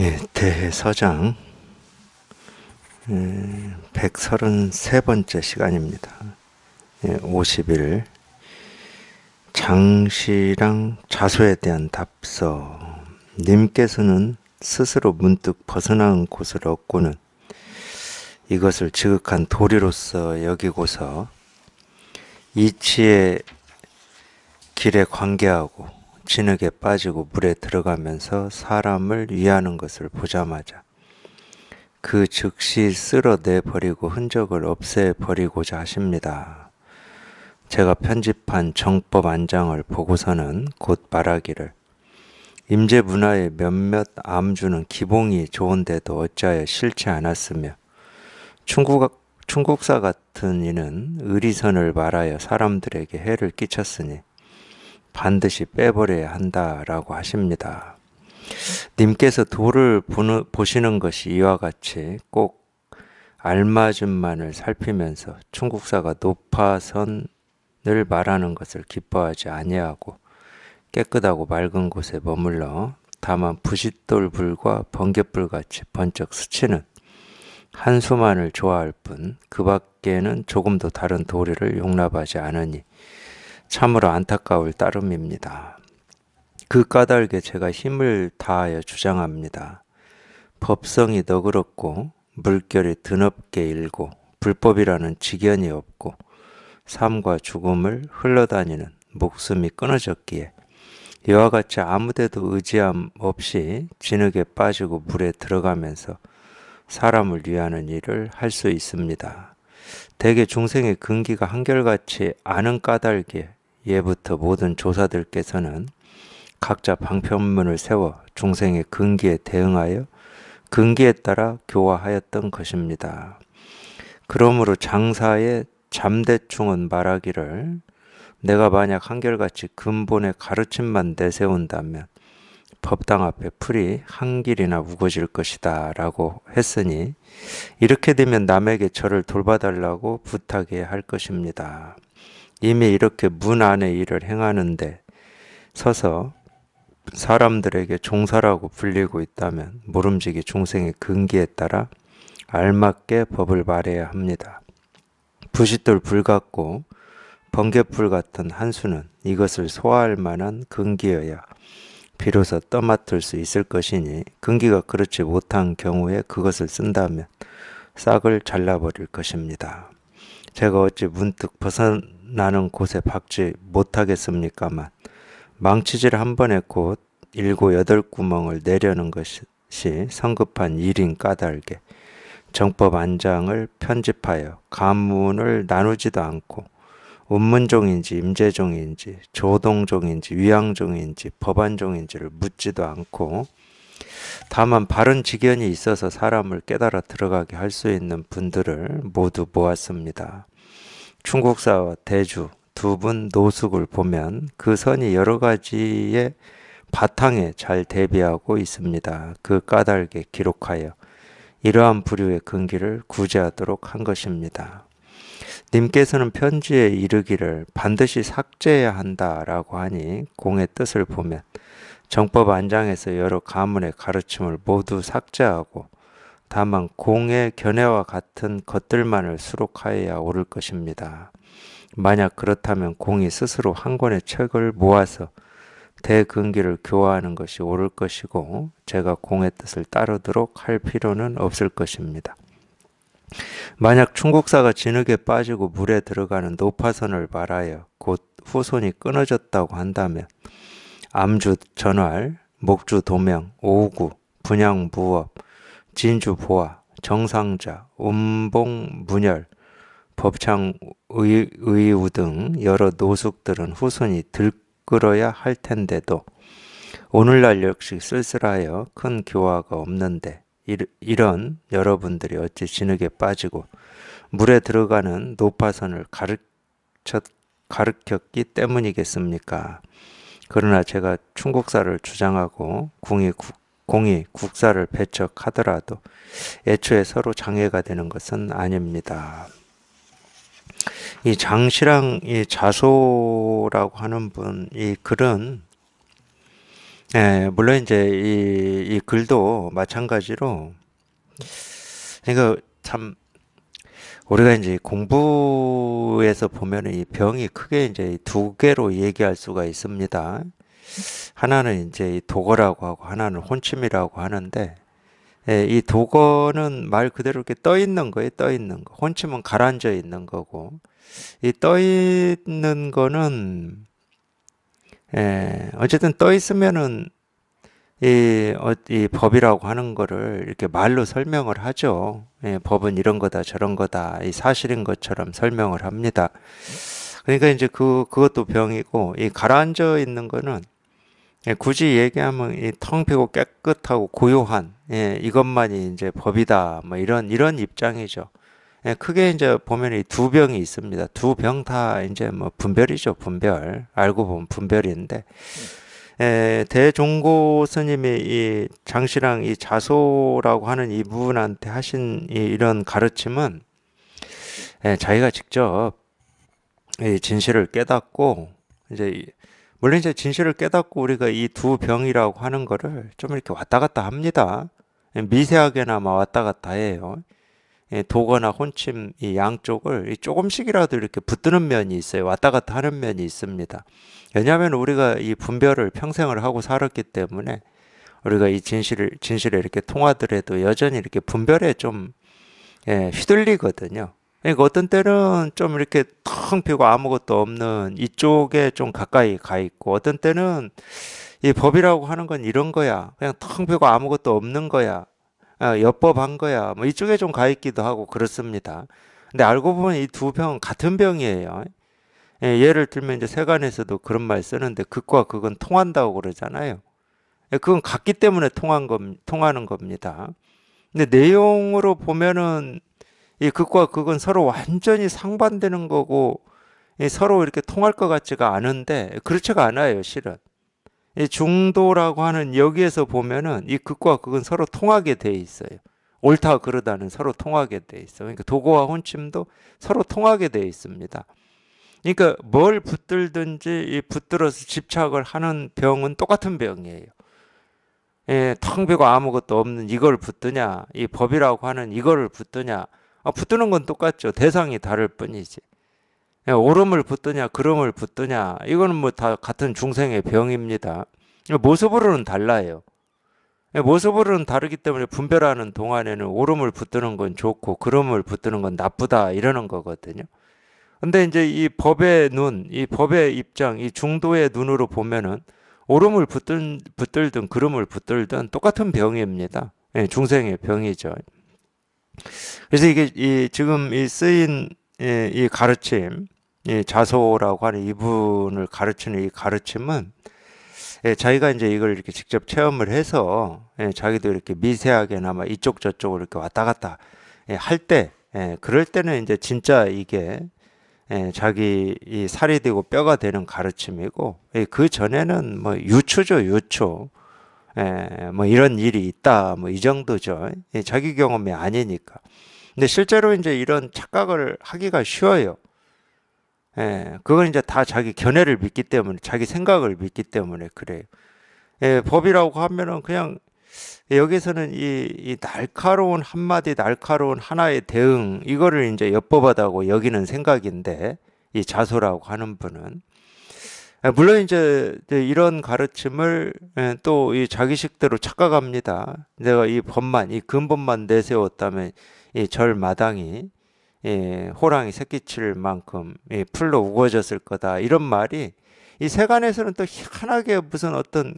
예, 대서장 133번째 예, 시간입니다. 예, 50일 장시랑 자소에 대한 답서 님께서는 스스로 문득 벗어난 곳을 얻고는 이것을 지극한 도리로서 여기고서 이치의 길에 관계하고 진흙에 빠지고 물에 들어가면서 사람을 위하는 것을 보자마자 그 즉시 쓸어내 버리고 흔적을 없애 버리고자 하십니다. 제가 편집한 정법 안장을 보고서는 곧 말하기를 임제 문화의 몇몇 암주는 기봉이 좋은데도 어찌하여 싫지 않았으며 중국, 중국사 같은 이는 의리선을 말하여 사람들에게 해를 끼쳤으니 반드시 빼버려야 한다라고 하십니다. 님께서 돌을 보시는 것이 이와 같이 꼭 알맞음만을 살피면서 충국사가 높아선을 말하는 것을 기뻐하지 아니하고 깨끗하고 맑은 곳에 머물러 다만 부싯돌 불과 번갯불 같이 번쩍 스치는 한 수만을 좋아할 뿐 그 밖에는 조금도 다른 도리를 용납하지 않으니 참으로 안타까울 따름입니다. 그 까닭에 제가 힘을 다하여 주장합니다. 법성이 너그럽고 물결이 드럽게 일고 불법이라는 직연이 없고 삶과 죽음을 흘러다니는 목숨이 끊어졌기에 이와 같이 아무데도 의지함 없이 진흙에 빠지고 물에 들어가면서 사람을 위하는 일을 할 수 있습니다. 대개 중생의 근기가 한결같이 아는 까닭에 예부터 모든 조사들께서는 각자 방편문을 세워 중생의 근기에 대응하여 근기에 따라 교화하였던 것입니다. 그러므로 장사의 잠대충은 말하기를 내가 만약 한결같이 근본의 가르침만 내세운다면 법당 앞에 풀이 한 길이나 우거질 것이다 라고 했으니 이렇게 되면 남에게 저를 돌봐달라고 부탁해야 할 것입니다. 이미 이렇게 문 안에 일을 행하는데 서서 사람들에게 종사라고 불리고 있다면 모름지기 중생의 근기에 따라 알맞게 법을 말해야 합니다. 부싯돌 불 같고 번개풀 같은 한수는 이것을 소화할 만한 근기여야 비로소 떠맡을 수 있을 것이니 근기가 그렇지 못한 경우에 그것을 쓴다면 싹을 잘라버릴 것입니다. 제가 어찌 문득 벗어 나는 곳에 박지 못하겠습니까만 망치질 한 번에 곧 일고 여덟 구멍을 내려는 것이 성급한 일인 까닭에 정법 안장을 편집하여 가문을 나누지도 않고 운문종인지 임재종인지 조동종인지 위양종인지 법안종인지를 묻지도 않고 다만 바른 직연이 있어서 사람을 깨달아 들어가게 할 수 있는 분들을 모두 모았습니다. 충국사와 대주 두 분 노숙을 보면 그 선이 여러 가지의 바탕에 잘 대비하고 있습니다. 그 까닭에 기록하여 이러한 부류의 근기를 구제하도록 한 것입니다. 님께서는 편지에 이르기를 반드시 삭제해야 한다라고 하니 공의 뜻을 보면 정법 안장에서 여러 가문의 가르침을 모두 삭제하고 다만 공의 견해와 같은 것들만을 수록하여야 오를 것입니다. 만약 그렇다면 공이 스스로 한 권의 책을 모아서 대근기를 교화하는 것이 옳을 것이고 제가 공의 뜻을 따르도록 할 필요는 없을 것입니다. 만약 충국사가 진흙에 빠지고 물에 들어가는 노파선을 말하여 곧 후손이 끊어졌다고 한다면 암주 전활, 목주 도명, 오구, 분양 무업, 진주보아, 정상자, 음봉 문열, 법창의우 등 여러 노숙들은 후손이 들끓어야 할 텐데도 오늘날 역시 쓸쓸하여 큰 교화가 없는데 이런 여러분들이 어찌 진흙에 빠지고 물에 들어가는 노파선을 가르쳤, 가르쳤기 때문이겠습니까? 그러나 제가 충국사를 주장하고 궁이 국 공이 국사를 배척하더라도 애초에 서로 장애가 되는 것은 아닙니다. 이 장시랑 이 자소라고 하는 분 이 글은 예, 물론 이제 이, 이 글도 마찬가지로 그러니까 참 우리가 이제 공부에서 보면은 이 병이 크게 이제 두 개로 얘기할 수가 있습니다. 하나는 이제 이 도거라고 하고 하나는 혼침이라고 하는데 예, 이 도거는 말 그대로 이렇게 떠 있는 거예요. 떠 있는 거. 혼침은 가라앉아 있는 거고 이 떠 있는 거는 예, 어쨌든 떠 있으면은 이, 어, 이 법이라고 하는 거를 이렇게 말로 설명을 하죠. 예, 법은 이런 거다 저런 거다 이 사실인 것처럼 설명을 합니다. 그러니까 이제 그 그것도 병이고 이 가라앉아 있는 거는 예, 굳이 얘기하면 이텅 비고 깨끗하고 고요한 예, 이것만이 이제 법이다. 뭐 이런 이런 입장이죠. 예, 크게 이제 보면 이 두 병이 있습니다. 두 병 다 이제 뭐 분별이죠. 분별 알고 보면 분별인데 예, 대종고 스님이 이 장씨랑 이 자소라고 하는 이분한테 하신 이 이런 가르침은 예, 자기가 직접 이 진실을 깨닫고 이제 원래 이제 진실을 깨닫고 우리가 이 두 병이라고 하는 거를 좀 이렇게 왔다 갔다 합니다. 예, 미세하게나마 왔다 갔다 해요. 예, 도거나 혼침 이 양쪽을 조금씩이라도 이렇게 붙드는 면이 있어요. 왔다 갔다 하는 면이 있습니다. 왜냐하면 우리가 이 분별을 평생을 하고 살았기 때문에 우리가 이 진실을 진실에 이렇게 통하더라도 여전히 이렇게 분별에 좀 예, 휘둘리거든요. 그러니까 어떤 때는 좀 이렇게 텅비고 아무것도 없는 이쪽에 좀 가까이 가 있고 어떤 때는 이 법이라고 하는 건 이런 거야. 그냥 텅 비고 아무것도 없는 거야. 아, 어, 여법한 거야. 뭐 이쪽에 좀 가 있기도 하고 그렇습니다. 근데 알고 보면 이 두병은 같은 병이에요. 예, 를 들면 이제 세간에서도 그런 말 쓰는데 극과 극은 통한다고 그러잖아요. 예, 그건 같기 때문에 통한 겁, 통하는 겁니다. 근데 내용으로 보면은 이 극과 극은 서로 완전히 상반되는 거고 예, 서로 이렇게 통할 것 같지가 않은데 그렇지가 않아요, 실은. 이 예, 중도라고 하는 여기에서 보면은 이 극과 극은 서로 통하게 돼 있어요. 옳다 그르다는 서로 통하게 돼 있어. 요 그러니까 도고와 혼침도 서로 통하게 돼 있습니다. 그러니까 뭘 붙들든지 이 붙들어서 집착을 하는 병은 똑같은 병이에요. 예, 텅 비고 아무것도 없는 이걸 붙드냐, 이 법이라고 하는 이걸 붙드냐, 아, 붙드는 건 똑같죠. 대상이 다를 뿐이지. 예, 오름을 붙드냐, 그름을 붙드냐, 이거는 뭐 다 같은 중생의 병입니다. 예, 모습으로는 달라요. 예, 모습으로는 다르기 때문에 분별하는 동안에는 오름을 붙드는 건 좋고, 그름을 붙드는 건 나쁘다, 이러는 거거든요. 근데 이제 이 법의 눈, 이 법의 입장, 이 중도의 눈으로 보면은 오름을 붙들든 그름을 붙들든 똑같은 병입니다. 중생의 병이죠. 그래서 이게 이 지금 이 쓰인 예, 이, 가르침, 이 자소라고 하는 이분을 가르치는 이 가르침은 예, 자기가 이제 이걸 이렇게 직접 체험을 해서 예, 자기도 이렇게 미세하게나마 이쪽 저쪽으로 이렇게 왔다 갔다 예, 할 때, 예, 그럴 때는 이제 진짜 이게 예, 자기 이 살이 되고 뼈가 되는 가르침이고 예, 그 전에는 뭐 유추죠 유추. 에, 예, 뭐 이런 일이 있다 뭐 이 정도죠. 예, 자기 경험이 아니니까. 근데 실제로 이제 이런 착각을 하기가 쉬워요. 예, 그건 이제 다 자기 견해를 믿기 때문에, 자기 생각을 믿기 때문에 그래요. 예, 법이라고 하면은 그냥 여기서는 이, 이 날카로운 한마디, 날카로운 하나의 대응, 이거를 이제 엿법하다고 여기는 생각인데, 이 자소라고 하는 분은. 아, 물론 이제 이런 가르침을 예, 또이 자기식대로 착각합니다. 내가 이 법만 이 근본만 내세웠다면 이 절 마당이 예, 호랑이 새끼칠 만큼 예, 풀로 우거졌을 거다 이런 말이 이 세간에서는 또 희한하게 무슨 어떤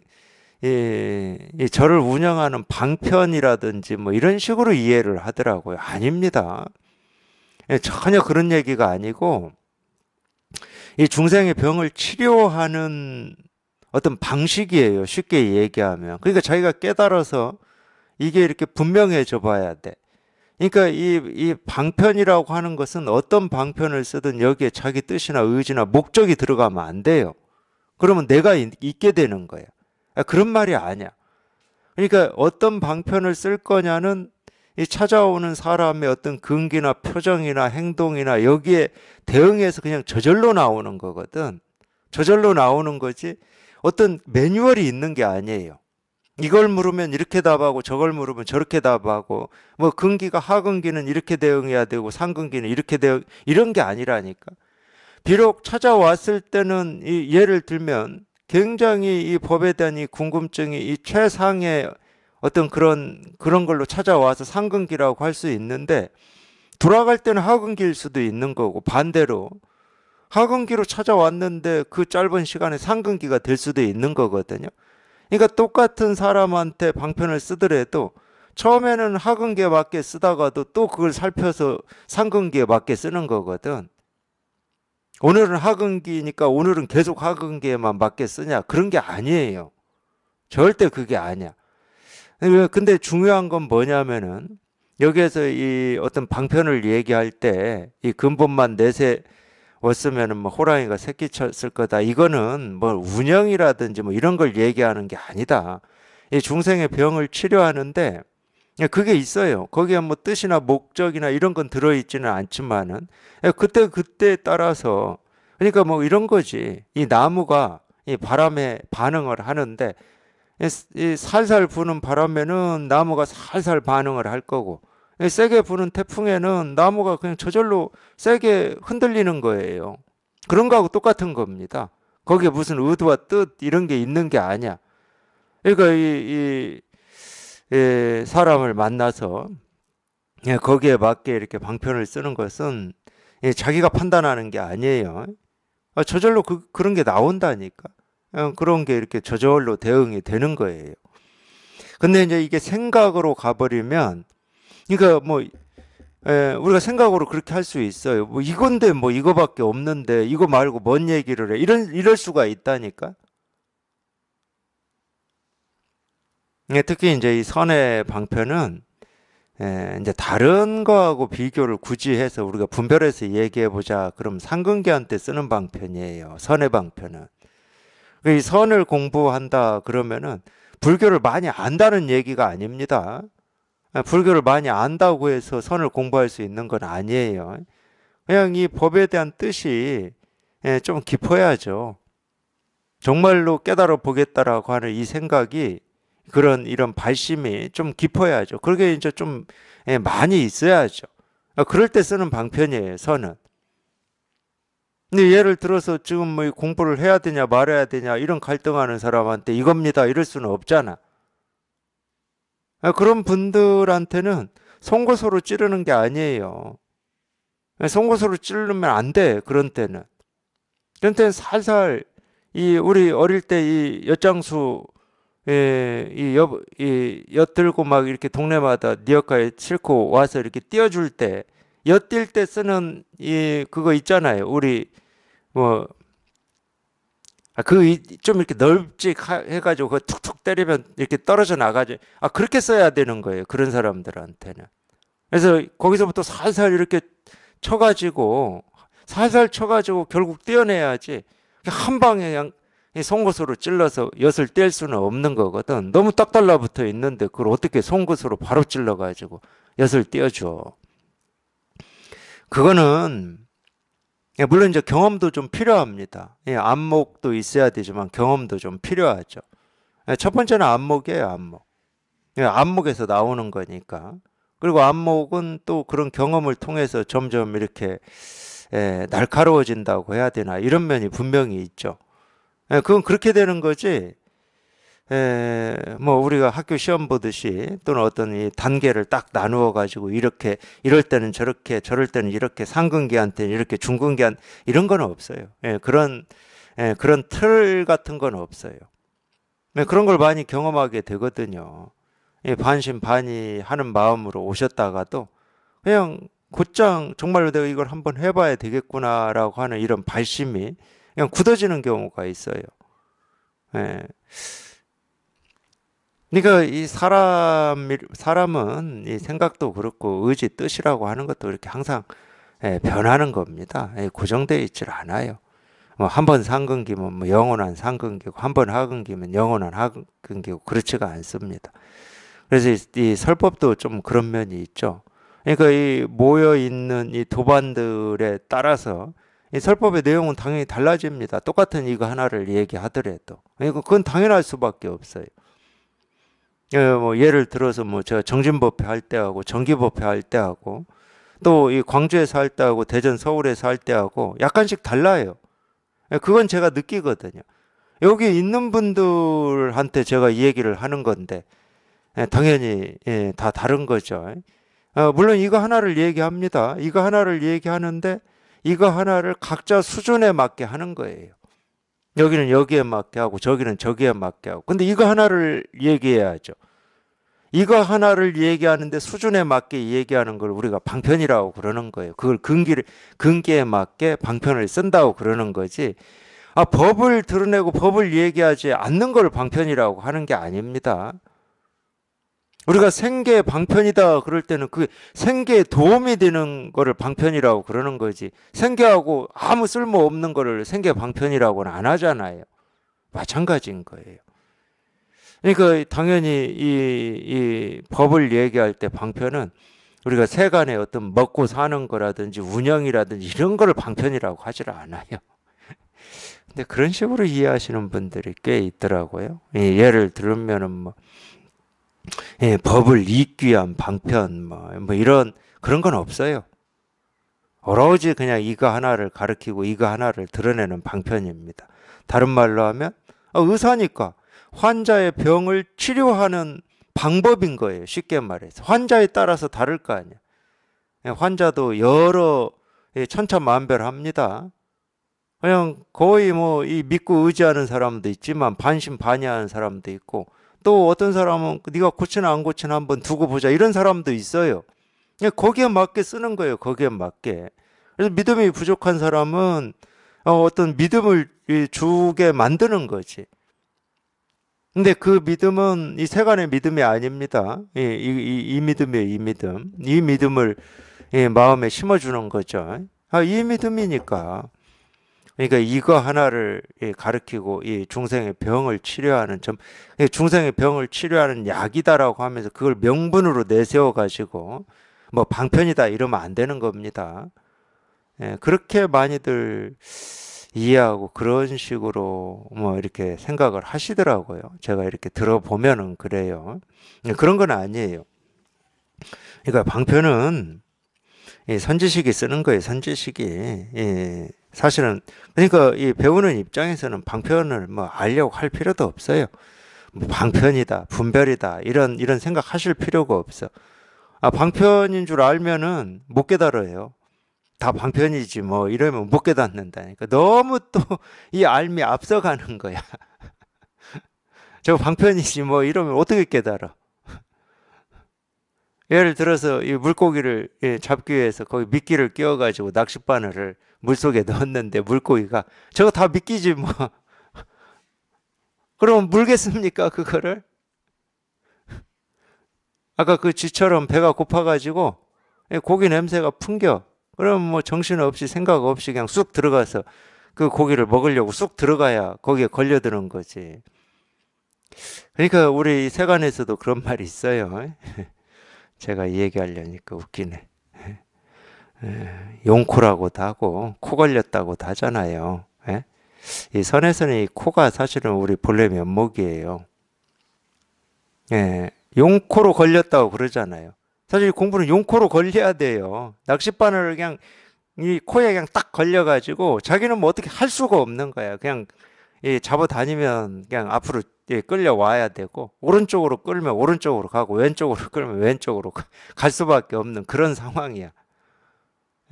예, 이 저를 운영하는 방편이라든지 뭐 이런 식으로 이해를 하더라고요. 아닙니다. 예, 전혀 그런 얘기가 아니고 이 중생의 병을 치료하는 어떤 방식이에요. 쉽게 얘기하면. 그러니까 자기가 깨달아서 이게 이렇게 분명해져 봐야 돼. 그러니까 이, 이 방편이라고 하는 것은 어떤 방편을 쓰든 여기에 자기 뜻이나 의지나 목적이 들어가면 안 돼요. 그러면 내가 있, 게 되는 거예요 아, 그런 말이 아니야. 그러니까 어떤 방편을 쓸 거냐는 이 찾아오는 사람의 어떤 근기나 표정이나 행동이나 여기에 대응해서 그냥 저절로 나오는 거거든. 저절로 나오는 거지 어떤 매뉴얼이 있는 게 아니에요. 이걸 물으면 이렇게 답하고 저걸 물으면 저렇게 답하고 뭐 근기가 하근기는 이렇게 대응해야 되고 상근기는 이렇게 대응 이런 게 아니라니까. 비록 찾아왔을 때는 이 예를 들면 굉장히 이 법에 대한 이 궁금증이 이 최상의 어떤 그런 그런 걸로 찾아와서 상근기라고 할 수 있는데 돌아갈 때는 하근기일 수도 있는 거고 반대로 하근기로 찾아왔는데 그 짧은 시간에 상근기가 될 수도 있는 거거든요. 그러니까 똑같은 사람한테 방편을 쓰더라도 처음에는 하근기에 맞게 쓰다가도 또 그걸 살펴서 상근기에 맞게 쓰는 거거든. 오늘은 하근기니까 오늘은 계속 하근기에만 맞게 쓰냐 그런 게 아니에요. 절대 그게 아니야. 근데 중요한 건 뭐냐면은 여기에서 이 어떤 방편을 얘기할 때 이 근본만 내세 왔으면은 뭐 호랑이가 새끼 쳤을 거다. 이거는 뭐 운영이라든지 뭐 이런 걸 얘기하는 게 아니다. 이 중생의 병을 치료하는데 그게 있어요. 거기에 뭐 뜻이나 목적이나 이런 건 들어있지는 않지만은 예, 그때 그때 따라서 그러니까 뭐 이런 거지. 이 나무가 이 바람에 반응을 하는데 예, 살살 부는 바람에는 나무가 살살 반응을 할 거고 예, 세게 부는 태풍에는 나무가 그냥 저절로 세게 흔들리는 거예요. 그런 거하고 똑같은 겁니다. 거기에 무슨 의도와 뜻 이런 게 있는 게 아니야. 그러니까 이, 이, 이 예, 사람을 만나서 거기에 맞게 이렇게 방편을 쓰는 것은 자기가 판단하는 게 아니에요. 아, 저절로 그, 그런 게 나온다니까. 어, 그런 게 이렇게 저절로 대응이 되는 거예요. 근데 이제 이게 생각으로 가버리면, 그러니까 뭐, 에, 예, 우리가 생각으로 그렇게 할 수 있어요. 뭐 이건데 뭐 이거밖에 없는데 이거 말고 뭔 얘기를 해. 이런, 이럴 수가 있다니까. 예, 특히 이제 이 선의 방편은 예, 이제 다른 거하고 비교를 굳이 해서 우리가 분별해서 얘기해 보자. 그럼 상근계한테 쓰는 방편이에요. 선의 방편은. 이 그 선을 공부한다 그러면은 불교를 많이 안다는 얘기가 아닙니다. 아, 불교를 많이 안다고 해서 선을 공부할 수 있는 건 아니에요. 그냥 이 법에 대한 뜻이 예, 좀 깊어야죠. 정말로 깨달아 보겠다라고 하는 이 생각이 그런 이런 발심이 좀 깊어야죠. 그게 이제 좀 예, 많이 있어야죠. 아, 그럴 때 쓰는 방편이에요. 선은 근데 예를 들어서 지금 뭐 공부를 해야 되냐 말아야 되냐 이런 갈등하는 사람한테 이겁니다 이럴 수는 없잖아. 아, 그런 분들한테는 송고소로 찌르는 게 아니에요. 아, 송고소로 찌르면 안 돼. 그런 때는. 그런 때는 살살 이 우리 어릴 때이 엿장수 예, 이엿 이 엿들고 막 이렇게 동네마다 니어카에 싣고 와서 이렇게 띄워줄 때 엿딜때 쓰는 이 그거 있잖아요. 우리 뭐 아, 그, 좀 이렇게 넓직 해가지고, 그 툭툭 때리면 이렇게 떨어져 나가지. 아, 그렇게 써야 되는 거예요. 그런 사람들한테는. 그래서 거기서부터 살살 이렇게 쳐가지고, 살살 쳐가지고 결국 떼어내야지. 한 방에 그냥 송곳으로 찔러서 엿을 뗄 수는 없는 거거든. 너무 딱 달라붙어 있는데 그걸 어떻게 송곳으로 바로 찔러가지고 엿을 떼어줘. 그거는 예, 물론 이제 경험도 좀 필요합니다. 예, 안목도 있어야 되지만 경험도 좀 필요하죠. 예, 첫 번째는 안목이에요, 안목. 안목에서 나오는 거니까. 그리고 안목은 또 그런 경험을 통해서 점점 이렇게 날카로워진다고 해야 되나 이런 면이 분명히 있죠. 그건 그렇게 되는 거지. 에, 예, 뭐 우리가 학교 시험 보듯이 또는 어떤 이 단계를 딱 나누어 가지고 이렇게 이럴 때는 저렇게 저럴 때는 이렇게 상근기한테 이렇게 중근기한 이런 건 없어요. 예, 그런 예, 그런 틀 같은 건 없어요. 예, 그런 걸 많이 경험하게 되거든요. 예, 반신반의 하는 마음으로 오셨다가도 그냥 곧장 정말로 내가 이걸 한번 해봐야 되겠구나라고 하는 이런 발심이 그냥 굳어지는 경우가 있어요. 예. 그러니까 이 사람 사람은 이 생각도 그렇고 의지 뜻이라고 하는 것도 이렇게 항상 예, 변하는 겁니다. 예, 고정되어 있질 않아요. 뭐한번 상근기면 뭐 영원한 상근기고 한 번 하근기면 영원한 하근기고 그렇지가 않습니다. 그래서 이, 이 설법도 좀 그런 면이 있죠. 그러니까 이 모여 있는 이 도반들에 따라서 이 설법의 내용은 당연히 달라집니다. 똑같은 이거 하나를 얘기하더라도. 그러니까 그건 당연할 수밖에 없어요. 예, 뭐 예를 들어서 뭐 제가 정진법회 할 때하고 정기법회 할 때하고 또 이 광주에서 할 때하고 대전 서울에서 할 때하고 약간씩 달라요. 예, 그건 제가 느끼거든요. 여기 있는 분들한테 제가 이 얘기를 하는 건데 예, 당연히 예, 다 다른 거죠. 어, 물론 이거 하나를 얘기합니다. 이거 하나를 얘기하는데 이거 하나를 각자 수준에 맞게 하는 거예요. 여기는 여기에 맞게 하고 저기는 저기에 맞게 하고. 근데 이거 하나를 얘기해야죠. 이거 하나를 얘기하는데 수준에 맞게 얘기하는 걸 우리가 방편이라고 그러는 거예요. 그걸 근기를 근기에 맞게 방편을 쓴다고 그러는 거지. 아 법을 드러내고 법을 얘기하지 않는 걸 방편이라고 하는 게 아닙니다. 우리가 생계 의 방편이다 그럴 때는 그 생계에 도움이 되는 거를 방편이라고 그러는 거지. 생계하고 아무 쓸모 없는 거를 생계 방편이라고는 안 하잖아요. 마찬가지인 거예요. 그러니까 당연히 이, 이 법을 얘기할 때 방편은 우리가 세간에 어떤 먹고 사는 거라든지 운영이라든지 이런 거를 방편이라고 하질 않아요. 근데 그런 식으로 이해하시는 분들이 꽤 있더라고요. 예, 예를 들면은뭐 예, 법을 이위한 방편 뭐, 뭐 이런 그런 건 없어요. 오로지 그냥 이거 하나를 가르키고 이거 하나를 드러내는 방편입니다. 다른 말로 하면 어, 의사니까 환자의 병을 치료하는 방법인 거예요. 쉽게 말해서 환자에 따라서 다를 거 아니야. 예, 환자도 여러 예, 천차만별합니다. 그냥 거의 뭐이 믿고 의지하는 사람도 있지만 반신반의하는 사람도 있고 또 어떤 사람은 네가 고치나 안 고치나 한번 두고 보자 이런 사람도 있어요. 거기에 맞게 쓰는 거예요. 거기에 맞게. 그래서 믿음이 부족한 사람은 어, 어떤 믿음을 주게 만드는 거지. 근데 그 믿음은 이 세간의 믿음이 아닙니다. 이, 이, 이 믿음이에요. 이 믿음. 이 믿음을 예, 마음에 심어주는 거죠. 아, 이 믿음이니까. 그러니까 이거 하나를 예, 가르키고 이 중생의 병을 치료하는 점, 중생의 병을 치료하는 약이다라고 하면서 그걸 명분으로 내세워 가지고 뭐 방편이다 이러면 안 되는 겁니다. 예, 그렇게 많이들 이해하고 그런 식으로 뭐 이렇게 생각을 하시더라고요. 제가 이렇게 들어보면은 그래요. 예, 그런 건 아니에요. 그러니까 방편은 선지식이 쓰는 거예요. 선지식이. 사실은 그러니까 이 배우는 입장에서는 방편을 뭐 알려고 할 필요도 없어요. 뭐 방편이다, 분별이다 이런 이런 생각하실 필요가 없어. 아 방편인 줄 알면은 못 깨달아요. 다 방편이지 뭐 이러면 못 깨닫는다니까 너무 또 이 알미 앞서가는 거야. 저 방편이지 뭐 이러면 어떻게 깨달아? 예를 들어서 이 물고기를 예, 잡기 위해서 거기 미끼를 끼워가지고 낚싯바늘을 물속에 넣었는데 물고기가 저거 다 미끼지 뭐 그럼 물겠습니까 그거를 아까 그 쥐처럼 배가 고파가지고 예, 고기 냄새가 풍겨 그럼 뭐 정신없이 생각 없이 그냥 쑥 들어가서 그 고기를 먹으려고 쑥 들어가야 거기에 걸려드는 거지 그러니까 우리 세간에서도 그런 말이 있어요 제가 얘기하려니까 웃기네. 용코라고도 하고 코 걸렸다고도 하잖아요. 이 선에서는 이 코가 사실은 우리 본래 면목이에요. 예, 용코로 걸렸다고 그러잖아요. 사실 공부는 용코로 걸려야 돼요. 낚싯바늘을 그냥 이 코에 그냥 딱 걸려가지고 자기는 뭐 어떻게 할 수가 없는 거야. 그냥 예, 잡아다니면 그냥 앞으로 예, 끌려와야 되고 오른쪽으로 끌면 오른쪽으로 가고 왼쪽으로 끌면 왼쪽으로 가, 갈 수밖에 없는 그런 상황이야.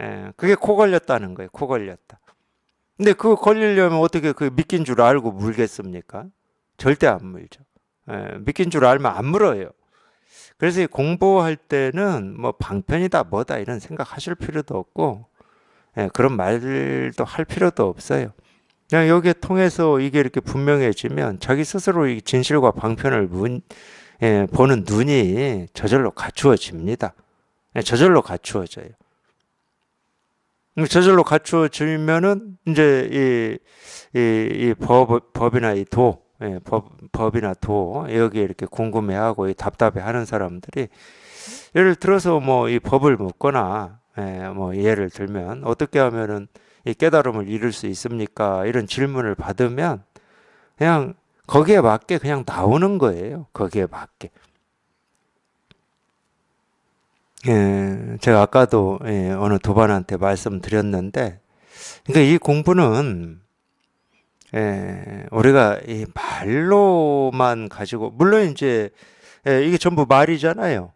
예, 그게 코 걸렸다는 거예요. 코 걸렸다. 근데 그거 걸리려면 어떻게 그 미낀 줄 알고 물겠습니까? 절대 안 물죠. 예, 미낀 줄 알면 안 물어요. 그래서 공부할 때는 뭐 방편이다 뭐다 이런 생각하실 필요도 없고 예, 그런 말도 할 필요도 없어요. 그냥 여기에 통해서 이게 이렇게 분명해지면 자기 스스로 이 진실과 방편을 문, 예, 보는 눈이 저절로 갖추어집니다. 예, 저절로 갖추어져요. 저절로 갖추어지면은 이제 이, 이, 이 법이나 이 도, 예, 법, 법이나 도 여기에 이렇게 궁금해하고 이 답답해하는 사람들이 예를 들어서 뭐 이 법을 묻거나 예, 뭐 예를 들면 어떻게 하면은 이 깨달음을 이룰 수 있습니까? 이런 질문을 받으면 그냥 거기에 맞게 그냥 나오는 거예요. 거기에 맞게. 예, 제가 아까도 예, 어느 도반한테 말씀드렸는데, 그러니까 이 공부는 예, 우리가 이 말로만 가지고 물론 이제 예, 이게 전부 말이잖아요.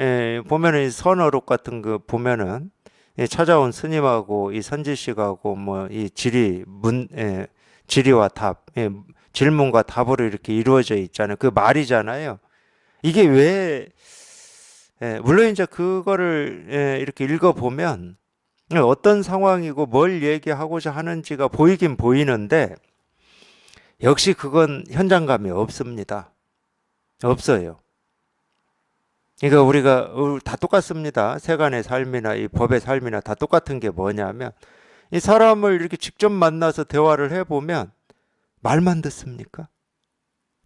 예, 보면은 선어록 같은 거 보면은 예, 찾아온 스님하고 이 선지식하고 뭐이 질의 문 예, 질의와 답 예, 질문과 답으로 이렇게 이루어져 있잖아요. 그 말이잖아요. 이게 왜 예, 물론 이제 그거를 예, 이렇게 읽어 보면 어떤 상황이고 뭘 얘기하고자 하는지가 보이긴 보이는데 역시 그건 현장감이 없습니다. 없어요. 그러니까 우리가 다 똑같습니다. 세간의 삶이나 이 법의 삶이나 다 똑같은 게 뭐냐면 이 사람을 이렇게 직접 만나서 대화를 해보면 말만 듣습니까?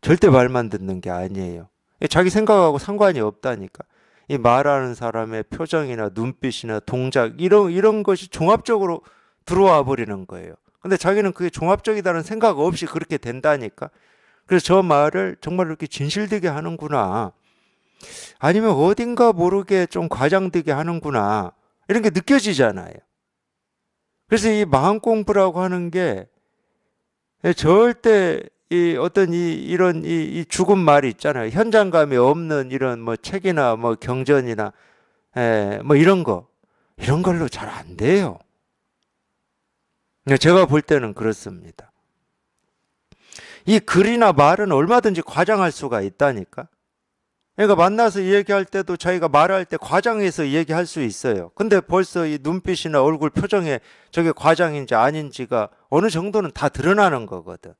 절대 말만 듣는 게 아니에요. 자기 생각하고 상관이 없다니까. 이 말하는 사람의 표정이나 눈빛이나 동작 이런 이런 것이 종합적으로 들어와 버리는 거예요. 근데 자기는 그게 종합적이다는 생각 없이 그렇게 된다니까. 그래서 저 말을 정말 이렇게 진실되게 하는구나. 아니면 어딘가 모르게 좀 과장되게 하는구나. 이런 게 느껴지잖아요. 그래서 이 마음 공부라고 하는 게 절대 이 어떤 이 이런 이, 죽은 말이 있잖아요. 현장감이 없는 이런 뭐 책이나 뭐 경전이나 에, 예, 뭐 이런 거 이런 걸로 잘 안 돼요. 네, 제가 볼 때는 그렇습니다. 이 글이나 말은 얼마든지 과장할 수가 있다니까. 그러니까 만나서 얘기할 때도 자기가 말할 때 과장해서 얘기할 수 있어요. 근데 벌써 이 눈빛이나 얼굴 표정에 저게 과장인지 아닌지가 어느 정도는 다 드러나는 거거든.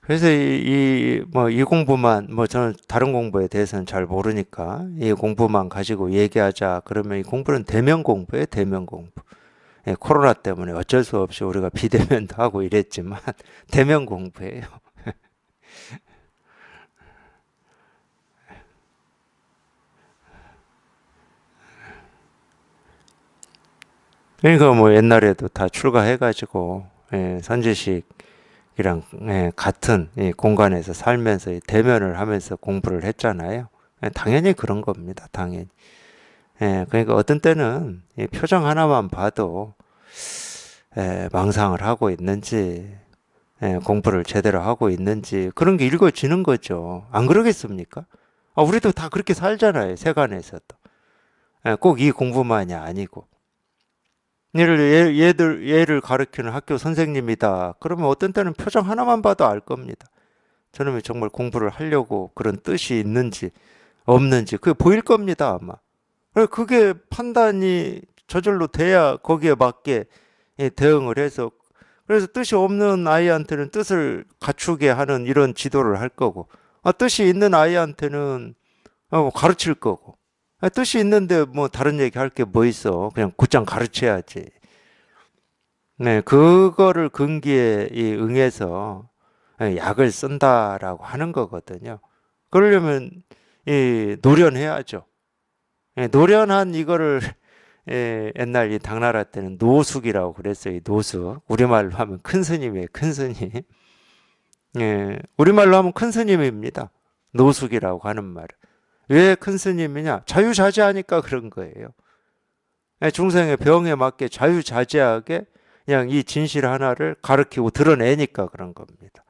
그래서 이 뭐이 뭐 공부만 뭐 저는 다른 공부에 대해서는 잘 모르니까 이 공부만 가지고 얘기하자 그러면 이 공부는 대면 공부예요 대면 공부 예, 코로나 때문에 어쩔 수 없이 우리가 비대면도 하고 이랬지만 대면 공부예요 그러니까 뭐 옛날에도 다 출가해가지고 예, 선지식이랑 예, 같은 예, 공간에서 살면서 대면을 하면서 공부를 했잖아요. 예, 당연히 그런 겁니다. 당연히. 예, 그러니까 어떤 때는 표정 하나만 봐도 예, 망상을 하고 있는지 공부를 제대로 하고 있는지 그런 게 읽어지는 거죠. 안 그러겠습니까? 아, 우리도 다 그렇게 살잖아요. 세간에서도. 꼭 이 공부만이 아니고. 얘를 얘들 얘를 가르키는 학교 선생님이다. 그러면 어떤 때는 표정 하나만 봐도 알 겁니다. 저놈이 정말 공부를 하려고 그런 뜻이 있는지 없는지 그게 보일 겁니다 아마. 그게 판단이 저절로 돼야 거기에 맞게 예, 대응을 해서 그래서 뜻이 없는 아이한테는 뜻을 갖추게 하는 이런 지도를 할 거고 아, 뜻이 있는 아이한테는 어, 가르칠 거고 아, 뜻이 있는데 뭐 다른 얘기 할 게 뭐 있어? 그냥 곧장 가르쳐야지. 네, 그거를 근기에 응해서 예, 약을 쓴다라고 하는 거거든요. 그러려면 이 노련해야죠. 예, 노련한 이거를 예, 옛날 이 당나라 때는 노숙이라고 그랬어요. 노숙. 우리말로 하면 큰 스님이에요. 큰 스님. 예, 우리말로 하면 큰 스님입니다. 노숙이라고 하는 말은. 왜큰 스님이냐? 자유자재하니까 그런 거예요. 예, 중생의 병에 맞게 자유자재하게 그냥 이 진실 하나를 가르키고 드러내니까 그런 겁니다.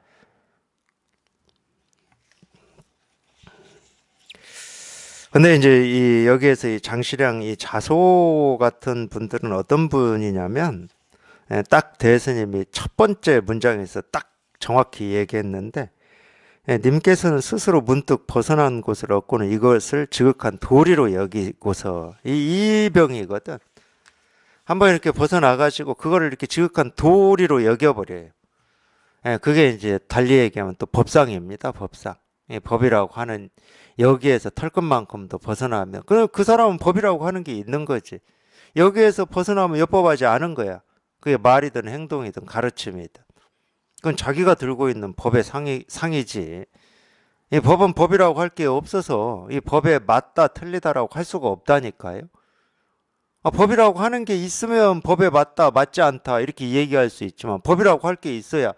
근데 이제 이 여기에서 이 장시량 이 자소 같은 분들은 어떤 분이냐면 예, 딱 대스님이 첫 번째 문장에서 딱 정확히 얘기했는데 예, 님께서는 스스로 문득 벗어난 곳을 얻고는 이것을 지극한 도리로 여기고서 이, 이 병이거든. 한번 이렇게 벗어나가지고 그거를 이렇게 지극한 도리로 여겨버려요. 예, 그게 이제 달리 얘기하면 또 법상입니다. 법상. 예, 법이라고 하는 여기에서 털끝만큼도 벗어나면 그럼 그 사람은 법이라고 하는 게 있는 거지. 여기에서 벗어나면 여법하지 않은 거야. 그게 말이든 행동이든 가르침이든. 그건 자기가 들고 있는 법의 상의, 상이지. 이 법은 법이라고 할 게 없어서 이 법에 맞다 틀리다라고 할 수가 없다니까요. 아, 법이라고 하는 게 있으면 법에 맞다 맞지 않다 이렇게 얘기할 수 있지만 법이라고 할 게 있어야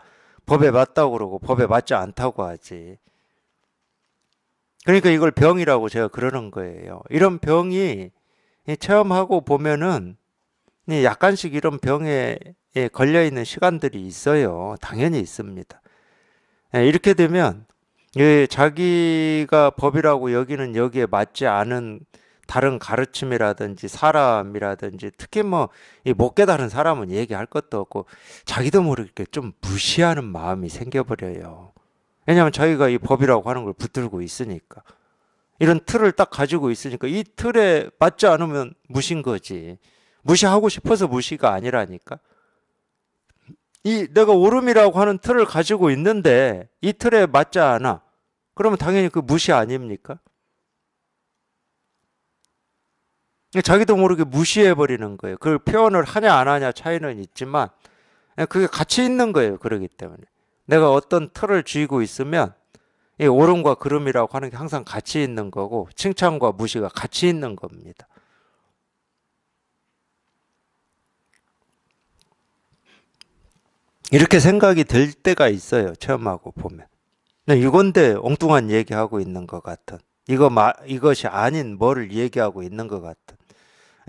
법에 맞다고 그러고 법에 맞지 않다고 하지. 그러니까 이걸 병이라고 제가 그러는 거예요. 이런 병이 체험하고 보면은 약간씩 이런 병에 예, 걸려 있는 시간들이 있어요. 당연히 있습니다. 예, 이렇게 되면 예, 자기가 법이라고 여기는 여기에 맞지 않은 다른 가르침이라든지 사람이라든지 특히 뭐못 깨달은 사람은 얘기할 것도 없고 자기도 모르게 좀 무시하는 마음이 생겨버려요. 왜냐하면 자기가 이 법이라고 하는 걸 붙들고 있으니까 이런 틀을 딱 가지고 있으니까 이 틀에 맞지 않으면 무신 거지 무시하고 싶어서 무시가 아니라니까 이 내가 오름이라고 하는 틀을 가지고 있는데 이 틀에 맞지 않아. 그러면 당연히 그 무시 아닙니까? 그러니까 자기도 모르게 무시해버리는 거예요. 그걸 표현을 하냐 안 하냐 차이는 있지만 그게 같이 있는 거예요. 그러기 때문에 내가 어떤 틀을 쥐고 있으면 이 오름과 그름이라고 하는 게 항상 같이 있는 거고 칭찬과 무시가 같이 있는 겁니다. 이렇게 생각이 들 때가 있어요. 체험하고 보면. 근데 이건데 엉뚱한 얘기하고 있는 것 같은. 이거 마, 이것이 아닌 뭐를 얘기하고 있는 것 같은.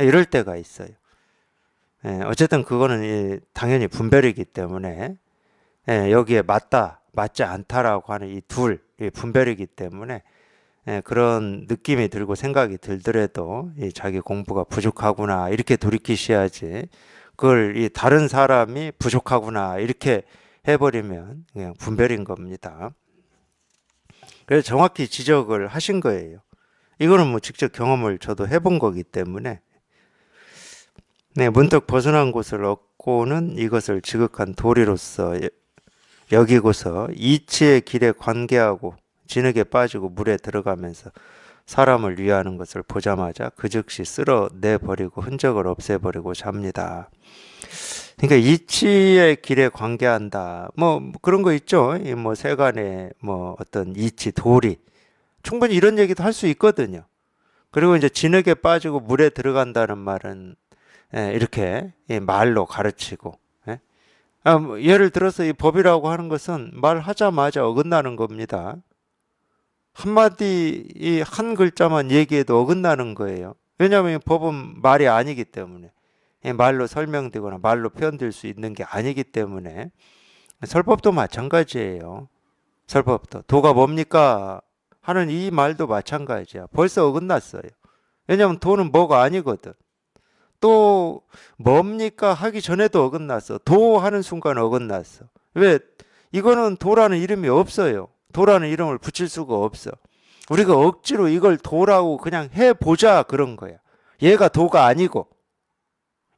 예, 이럴 때가 있어요. 예, 어쨌든 그거는 당연히 분별이기 때문에 예, 여기에 맞다, 맞지 않다라고 하는 이 둘, 이 분별이기 때문에 예, 그런 느낌이 들고 생각이 들더라도 자기 공부가 부족하구나 이렇게 돌이키셔야지 그걸 이 다른 사람이 부족하구나 이렇게 해버리면 그냥 분별인 겁니다. 그래서 정확히 지적을 하신 거예요. 이거는 뭐 직접 경험을 저도 해본 거기 때문에 네, 문득 벗어난 곳을 얻고는 이것을 지극한 도리로서 여기고서 이치의 길에 관계하고 진흙에 빠지고 물에 들어가면서 사람을 위하는 것을 보자마자 그 즉시 쓸어내버리고 흔적을 없애버리고 잡니다. 그러니까 이치의 길에 관계한다. 뭐, 뭐 그런 거 있죠. 뭐 세간의 뭐 어떤 이치, 도리. 충분히 이런 얘기도 할 수 있거든요. 그리고 이제 진흙에 빠지고 물에 들어간다는 말은 예, 이렇게 말로 가르치고 예. 아, 뭐 예를 들어서 이 법이라고 하는 것은 말하자마자 어긋나는 겁니다. 한마디 한 글자만 얘기해도 어긋나는 거예요. 왜냐하면 법은 말이 아니기 때문에 예, 말로 설명되거나 말로 표현될 수 있는 게 아니기 때문에 설법도 마찬가지예요. 설법도 도가 뭡니까 하는 이 말도 마찬가지야. 벌써 어긋났어요. 왜냐하면 도는 뭐가 아니거든. 또 뭡니까 하기 전에도 어긋났어. 도 하는 순간 어긋났어. 왜 이거는 도라는 이름이 없어요. 도라는 이름을 붙일 수가 없어. 우리가 억지로 이걸 도라고 그냥 해보자 그런 거야. 얘가 도가 아니고,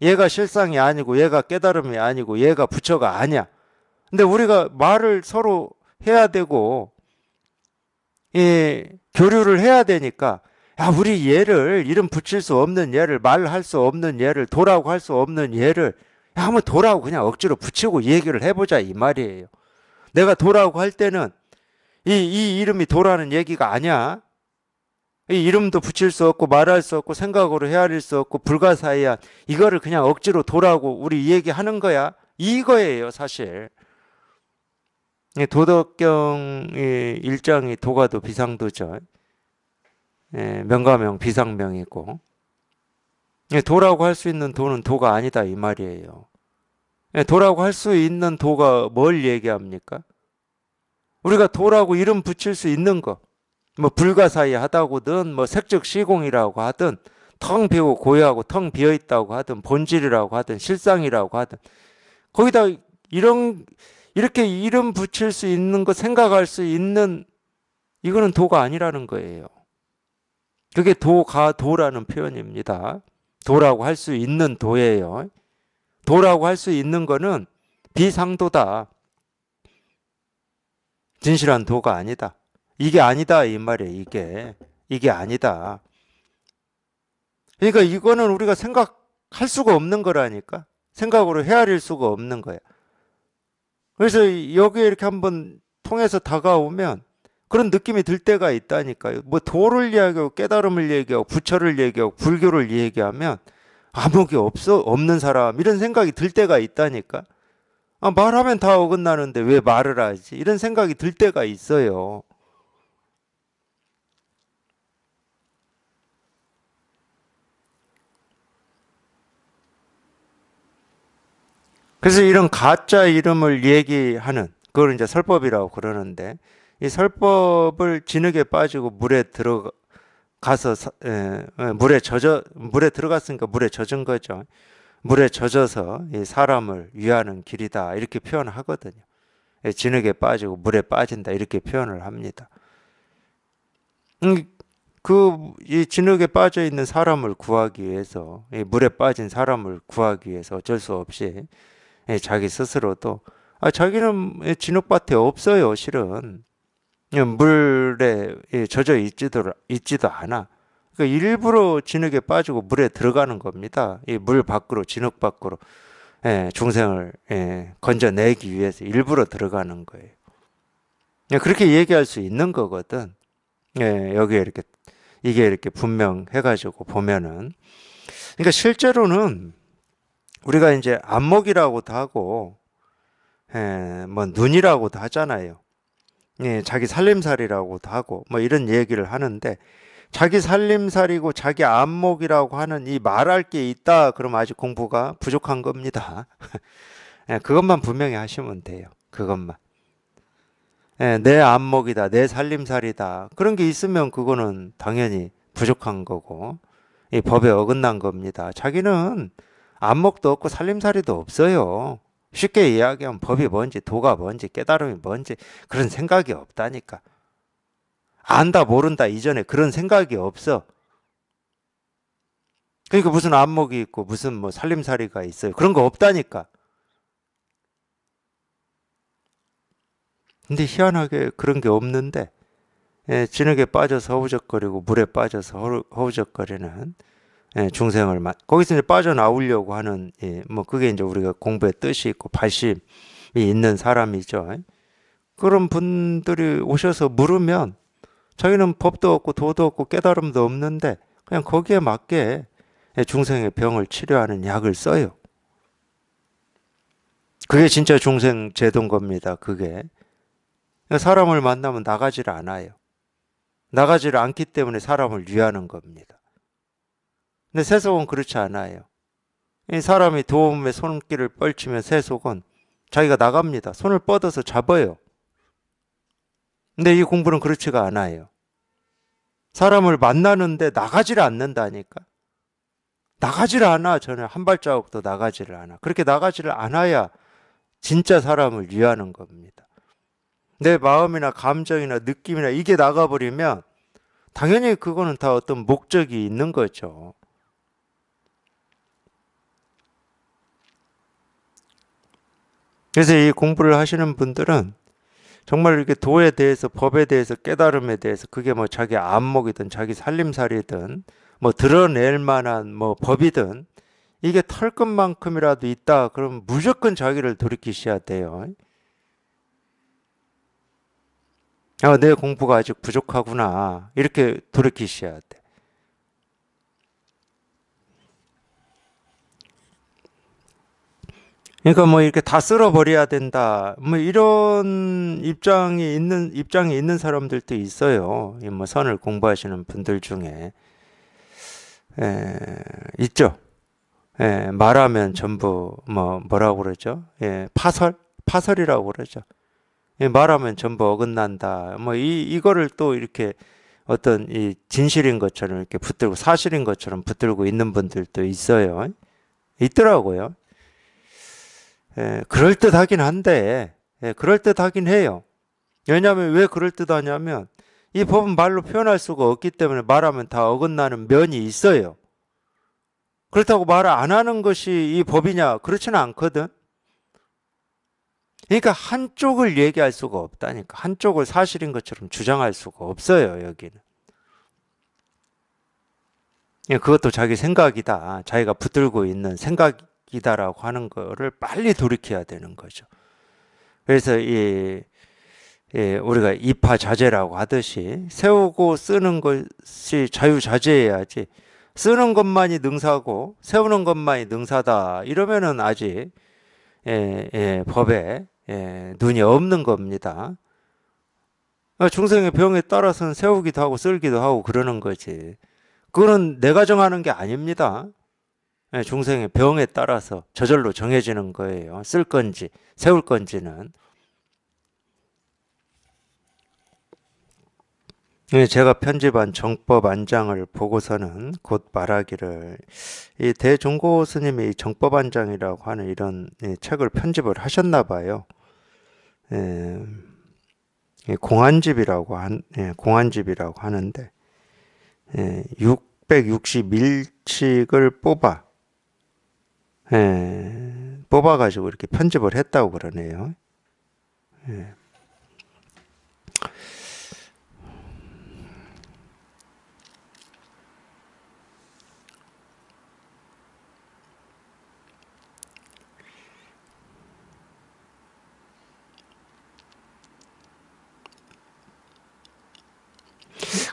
얘가 실상이 아니고, 얘가 깨달음이 아니고, 얘가 부처가 아니야. 근데 우리가 말을 서로 해야 되고, 예, 교류를 해야 되니까, 야, 우리 얘를, 이름 붙일 수 없는 얘를, 말할 수 없는 얘를, 도라고 할 수 없는 얘를, 야, 한번 도라고 그냥 억지로 붙이고 얘기를 해보자, 이 말이에요. 내가 도라고 할 때는 이, 이 이름이 도라는 얘기가 아니야. 이 이름도 붙일 수 없고 말할 수 없고 생각으로 헤아릴 수 없고 불가사의한 이거를 그냥 억지로 도라고 우리 얘기하는 거야. 이거예요, 사실. 도덕경 의일장이 도가도 비상도죠. 예, 명가명 비상명이고 도라고 할 수 있는 도는 도가 아니다 이 말이에요. 도라고 할 수 있는 도가 뭘 얘기합니까? 우리가 도라고 이름 붙일 수 있는 거, 뭐 불가사의하다고든 뭐 색적시공이라고 하든 텅 비고 고요하고 텅 비어 있다고 하든 본질이라고 하든 실상이라고 하든 거기다 이런 이렇게 이름 붙일 수 있는 거 생각할 수 있는 이거는 도가 아니라는 거예요. 그게 도가 도라는 표현입니다. 도라고 할 수 있는 도예요. 도라고 할 수 있는 거는 비상도다. 진실한 도가 아니다. 이게 아니다 이 말이에요. 이게 이게 아니다. 그러니까 이거는 우리가 생각할 수가 없는 거라니까. 생각으로 헤아릴 수가 없는 거야. 그래서 여기에 이렇게 한번 통해서 다가오면 그런 느낌이 들 때가 있다니까요. 뭐 도를 이야기하고 깨달음을 얘기하고 부처를 얘기하고 불교를 얘기하면 아무게 없어 없는 사람 이런 생각이 들 때가 있다니까. 아, 말하면 다 어긋나는데 왜 말을 하지? 이런 생각이 들 때가 있어요. 그래서 이런 가짜 이름을 얘기하는 그걸 이제 설법이라고 그러는데 이 설법을 진흙에 빠지고 물에 들어가서 에, 물에 젖어 물에 들어갔으니까 물에 젖은 거죠. 물에 젖어서 사람을 위하는 길이다 이렇게 표현하거든요. 예, 진흙에 빠지고 물에 빠진다 이렇게 표현을 합니다. 음, 그이 진흙에 빠져 있는 사람을 구하기 위해서 물에 빠진 사람을 구하기 위해서 어쩔 수 없이 예, 자기 스스로도 아, 자기는 진흙밭에 없어요 실은 음, 물에 젖어 있지도 있지도 않아. 그 일부러 진흙에 빠지고 물에 들어가는 겁니다. 이 물 밖으로 진흙 밖으로 예, 중생을 예, 건져내기 위해서 일부러 들어가는 거예요. 예, 그렇게 얘기할 수 있는 거거든. 예, 여기에 이렇게 이게 이렇게 분명해가지고 보면은 그러니까 실제로는 우리가 이제 안목이라고도 하고 예, 뭐 눈이라고도 하잖아요. 예, 자기 살림살이라고도 하고 뭐 이런 얘기를 하는데 자기 살림살이고 자기 안목이라고 하는 이 말할 게 있다 그럼 아직 공부가 부족한 겁니다. 예, 그것만 분명히 하시면 돼요. 그것만. 예, 내 안목이다, 내 살림살이다. 그런 게 있으면 그거는 당연히 부족한 거고, 이 법에 어긋난 겁니다. 자기는 안목도 없고 살림살이도 없어요. 쉽게 이야기하면 법이 뭔지, 도가 뭔지, 깨달음이 뭔지, 그런 생각이 없다니까. 안다 모른다 이전에 그런 생각이 없어. 그러니까 무슨 안목이 있고 무슨 뭐 살림살이가 있어요. 그런 거 없다니까. 근데 희한하게 그런 게 없는데 예, 진흙에 빠져서 허우적거리고 물에 빠져서 허우적거리는 예, 중생을 만 거기서 이제 빠져나오려고 하는 예, 뭐 그게 이제 우리가 공부의 뜻이 있고 발심이 있는 사람이죠. 그런 분들이 오셔서 물으면 저희는 법도 없고 도도 없고 깨달음도 없는데 그냥 거기에 맞게 중생의 병을 치료하는 약을 써요. 그게 진짜 중생 제도인 겁니다. 그게. 사람을 만나면 나가지를 않아요. 나가지를 않기 때문에 사람을 위하는 겁니다. 근데 세속은 그렇지 않아요. 이 사람이 도움의 손길을 뻘치면 세속은 자기가 나갑니다. 손을 뻗어서 잡아요. 근데 이 공부는 그렇지가 않아요. 사람을 만나는데 나가지를 않는다니까. 나가지를 않아. 저는 한 발자국도 나가지를 않아. 그렇게 나가지를 않아야 진짜 사람을 위하는 겁니다. 내 마음이나 감정이나 느낌이나 이게 나가버리면 당연히 그거는 다 어떤 목적이 있는 거죠. 그래서 이 공부를 하시는 분들은 정말 이렇게 도에 대해서 법에 대해서 깨달음에 대해서 그게 뭐 자기 안목이든 자기 살림살이든 뭐 드러낼 만한 뭐 법이든 이게 털끝만큼이라도 있다 그럼 무조건 자기를 돌이키셔야 돼요. 아, 내 공부가 아직 부족하구나. 이렇게 돌이키셔야 돼. 그러니까 뭐 이렇게 다 쓸어버려야 된다. 뭐 이런 입장이 있는, 입장이 있는 사람들도 있어요. 뭐 선을 공부하시는 분들 중에. 예, 있죠. 예, 말하면 전부 뭐 뭐라고 그러죠? 예, 파설, 파설이라고 그러죠. 예, 말하면 전부 어긋난다. 뭐 이 이거를 또 이렇게 어떤 이 진실인 것처럼 이렇게 붙들고 사실인 것처럼 붙들고 있는 분들도 있어요. 있더라고요. 예, 그럴듯하긴 한데 예, 그럴듯하긴 해요. 왜냐하면 왜 그럴듯하냐면 이 법은 말로 표현할 수가 없기 때문에 말하면 다 어긋나는 면이 있어요. 그렇다고 말을 안 하는 것이 이 법이냐? 그렇지는 않거든. 그러니까 한쪽을 얘기할 수가 없다니까. 한쪽을 사실인 것처럼 주장할 수가 없어요, 여기는. 예, 그것도 자기 생각이다. 자기가 붙들고 있는 생각, 이다라고 하는 거를 빨리 돌이켜야 되는 거죠. 그래서 이 예, 우리가 입하자재라고 하듯이 세우고 쓰는 것이 자유자재해야지 쓰는 것만이 능사고 세우는 것만이 능사다 이러면은 아직 예, 예, 법에 예, 눈이 없는 겁니다. 아, 중생의 병에 따라서는 세우기도 하고 쓸기도 하고 그러는 거지. 그거는 내가 정하는 게 아닙니다. 예, 중생의 병에 따라서 저절로 정해지는 거예요. 쓸 건지 세울 건지는. 예, 제가 편집한 정법 안장을 보고서는 곧 말하기를 이 대종고 스님이 정법 안장이라고 하는 이런 책을 편집을 하셨나 봐요. 예, 공안집이라고 한 공안집이라고 하는데 661칙을 뽑아 예, 뽑아가지고 이렇게 편집을 했다고 그러네요. 예.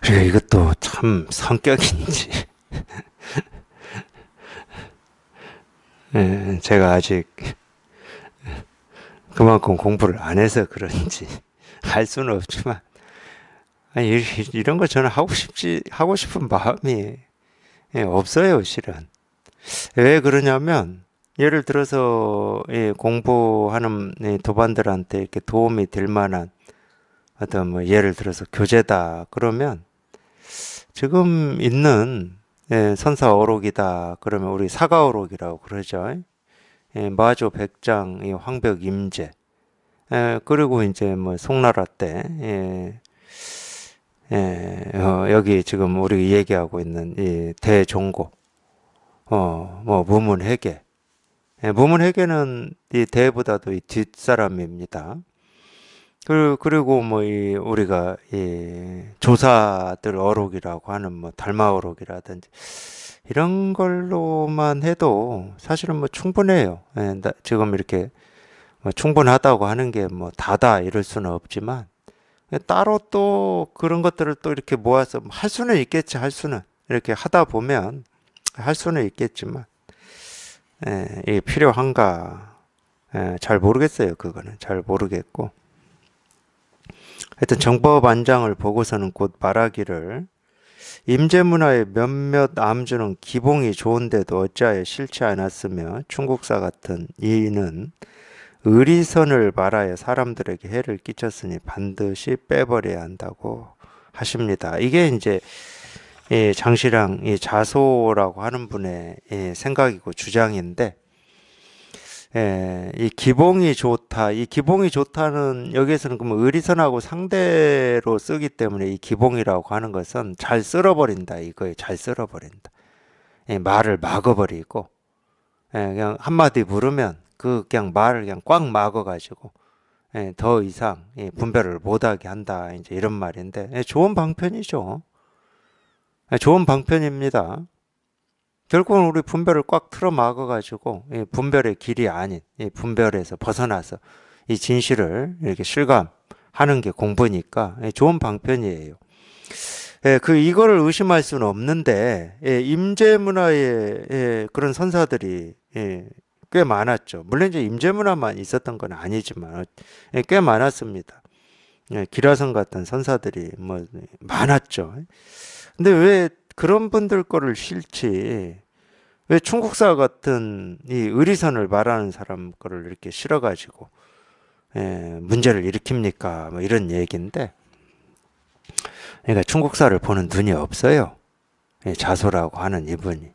그래 그러니까 이것도 참 성격인지 예, 제가 아직 그만큼 공부를 안 해서 그런지 할 수는 없지만 아니, 이런 거 저는 하고 싶지 하고 싶은 마음이 예, 없어요 실은 왜 그러냐면 예를 들어서 공부하는 도반들한테 이렇게 도움이 될 만한 어떤 뭐 예를 들어서 교재다 그러면 지금 있는 예, 선사 어록이다. 그러면 우리 사가 어록이라고 그러죠. 예, 마조 백장, 이 황벽 임제. 예, 그리고 이제 뭐 송나라 때, 예, 예, 어, 여기 지금 우리 얘기하고 있는 이 대종고, 어, 뭐 무문회계. 예, 무문회계는 이 대보다도 이 뒷사람입니다. 그, 리고 뭐, 이, 우리가, 이, 조사들 어록이라고 하는 뭐, 달마 어록이라든지, 이런 걸로만 해도 사실은 뭐 충분해요. 예, 지금 이렇게 뭐 충분하다고 하는 게 뭐 다다 이럴 수는 없지만, 따로 또 그런 것들을 또 이렇게 모아서 뭐 할 수는 있겠지, 할 수는. 이렇게 하다 보면 할 수는 있겠지만, 예, 이 필요한가, 예, 잘 모르겠어요. 그거는 잘 모르겠고. 하여튼 정법안장을 보고서는 곧 말하기를 임제문화의 몇몇 암주는 기봉이 좋은데도 어찌하여 싫지 않았으며 충국사 같은 이인은 의리선을 말하여 사람들에게 해를 끼쳤으니 반드시 빼버려야 한다고 하십니다. 이게 이제 예, 장시랑 자소라고 하는 분의 예, 생각이고 주장인데 예, 이 기봉이 좋다. 이 기봉이 좋다는 여기에서는 그러 의리선하고 상대로 쓰기 때문에 이 기봉이라고 하는 것은 잘 쓸어버린다. 이거에 잘 쓸어버린다. 예, 말을 막어버리고 예, 그냥 한마디 물으면 그 그냥 말을 그냥 꽉 막어가지고 예, 더 이상 예, 분별을 못하게 한다. 이제 이런 말인데 예, 좋은 방편이죠. 예, 좋은 방편입니다. 결국은 우리 분별을 꽉 틀어 막아가지고 분별의 길이 아닌 분별에서 벗어나서 이 진실을 이렇게 실감하는 게 공부니까 예, 좋은 방편이에요. 예, 그 이거를 의심할 수는 없는데 예, 임재 문화의 그런 선사들이 꽤 많았죠. 물론 이제 임재 문화만 있었던 건 아니지만 꽤 많았습니다. 기라성 같은 선사들이 뭐 많았죠. 근데 왜 그런 분들 거를 싫지. 왜 충국사 같은 이 의리선을 말하는 사람 거를 이렇게 싫어가지고 예, 문제를 일으킵니까? 뭐 이런 얘기인데 그러니까 충국사를 보는 눈이 없어요. 예, 자소라고 하는 이분이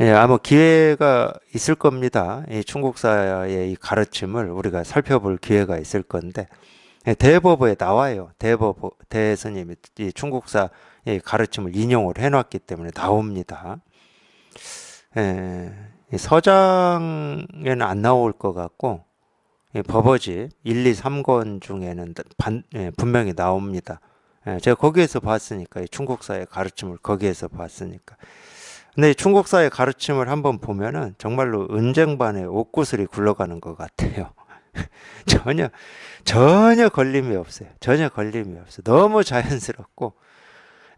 예, 아마 기회가 있을 겁니다. 이 충국사의 이 가르침을 우리가 살펴볼 기회가 있을 건데 예, 대법에 나와요. 대법 대스님이 이 충국사 예, 가르침을 인용을 해놨기 때문에 나옵니다. 예, 서장에는 안 나올 것 같고 예, 버버지 1, 2, 3권 중에는 반, 예, 분명히 나옵니다. 예, 제가 거기에서 봤으니까 중국사의 가르침을 거기에서 봤으니까. 근데 중국사의 가르침을 한번 보면은 정말로 은쟁반에 옷구슬이 굴러가는 것 같아요. 전혀 전혀 걸림이 없어요. 전혀 걸림이 없어요. 너무 자연스럽고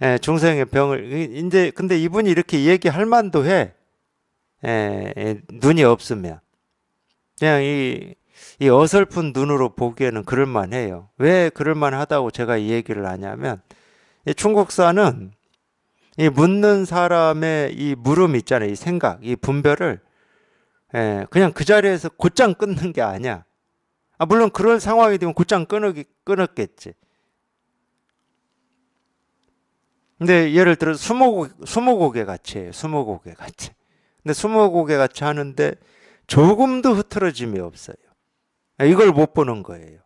예, 중생의 병을 이제 근데 이분이 이렇게 얘기할 만도 해. 예, 예, 눈이 없으면 그냥 이, 이 어설픈 눈으로 보기에는 그럴만해요. 왜 그럴만하다고 제가 이 얘기를 하냐면 이 중국사는 이 묻는 사람의 이 물음 있잖아요. 이 생각, 이 분별을 예, 그냥 그 자리에서 곧장 끊는 게 아니야. 아, 물론 그럴 상황이 되면 곧장 끊었, 끊었겠지. 근데 예를 들어 스무고개, 스무고개 같이 해요. 스무고개 같이. 근데 스무고개 같이 하는데 조금도 흐트러짐이 없어요. 이걸 못 보는 거예요.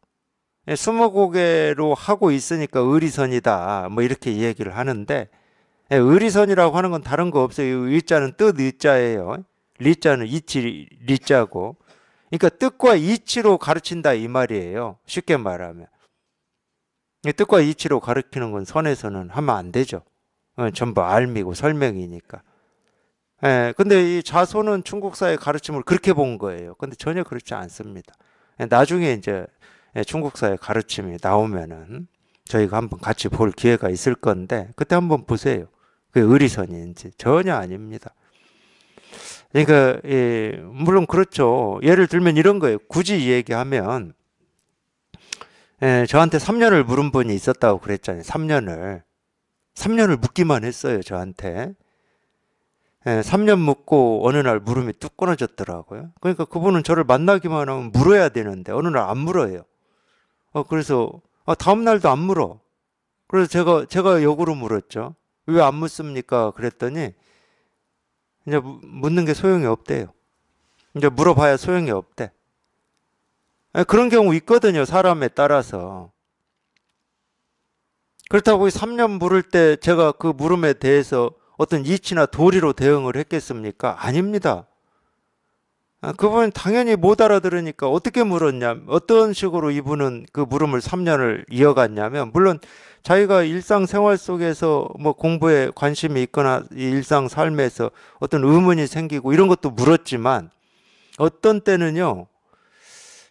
예, 스무고개로 하고 있으니까 의리선이다. 뭐 이렇게 얘기를 하는데 예, 의리선이라고 하는 건 다른 거 없어요. 의자는 뜻 의자예요. 리자는 이치 리자고. 그러니까 뜻과 이치로 가르친다 이 말이에요. 쉽게 말하면. 뜻과 이치로 가르치는 건 선에서는 하면 안 되죠. 어, 전부 알미고 설명이니까. 예, 근데 이 자손은 중국사의 가르침을 그렇게 본 거예요. 근데 전혀 그렇지 않습니다. 예, 나중에 이제 예, 중국사의 가르침이 나오면은 저희가 한번 같이 볼 기회가 있을 건데 그때 한번 보세요. 그 의리선인지 전혀 아닙니다. 그러니까 예, 물론 그렇죠. 예를 들면 이런 거예요. 굳이 얘기하면 예, 저한테 3년을 물은 분이 있었다고 그랬잖아요. 3년을. 3년을 묻기만 했어요, 저한테. 예, 3년 묻고 어느 날 물음이 뚝 끊어졌더라고요. 그러니까 그분은 저를 만나기만 하면 물어야 되는데 어느 날 안 물어요. 어, 그래서 어, 다음 날도 안 물어. 그래서 제가 제가 역으로 물었죠. 왜 안 묻습니까? 그랬더니 이제 묻는 게 소용이 없대요. 이제 물어봐야 소용이 없대. 예, 그런 경우 있거든요. 사람에 따라서. 그렇다고 3년 물을 때 제가 그 물음에 대해서 어떤 이치나 도리로 대응을 했겠습니까? 아닙니다. 아, 그분 당연히 못 알아들으니까 어떻게 물었냐, 어떤 식으로 이분은 그 물음을 3년을 이어갔냐면, 물론 자기가 일상생활 속에서 뭐 공부에 관심이 있거나 일상 삶에서 어떤 의문이 생기고 이런 것도 물었지만, 어떤 때는요,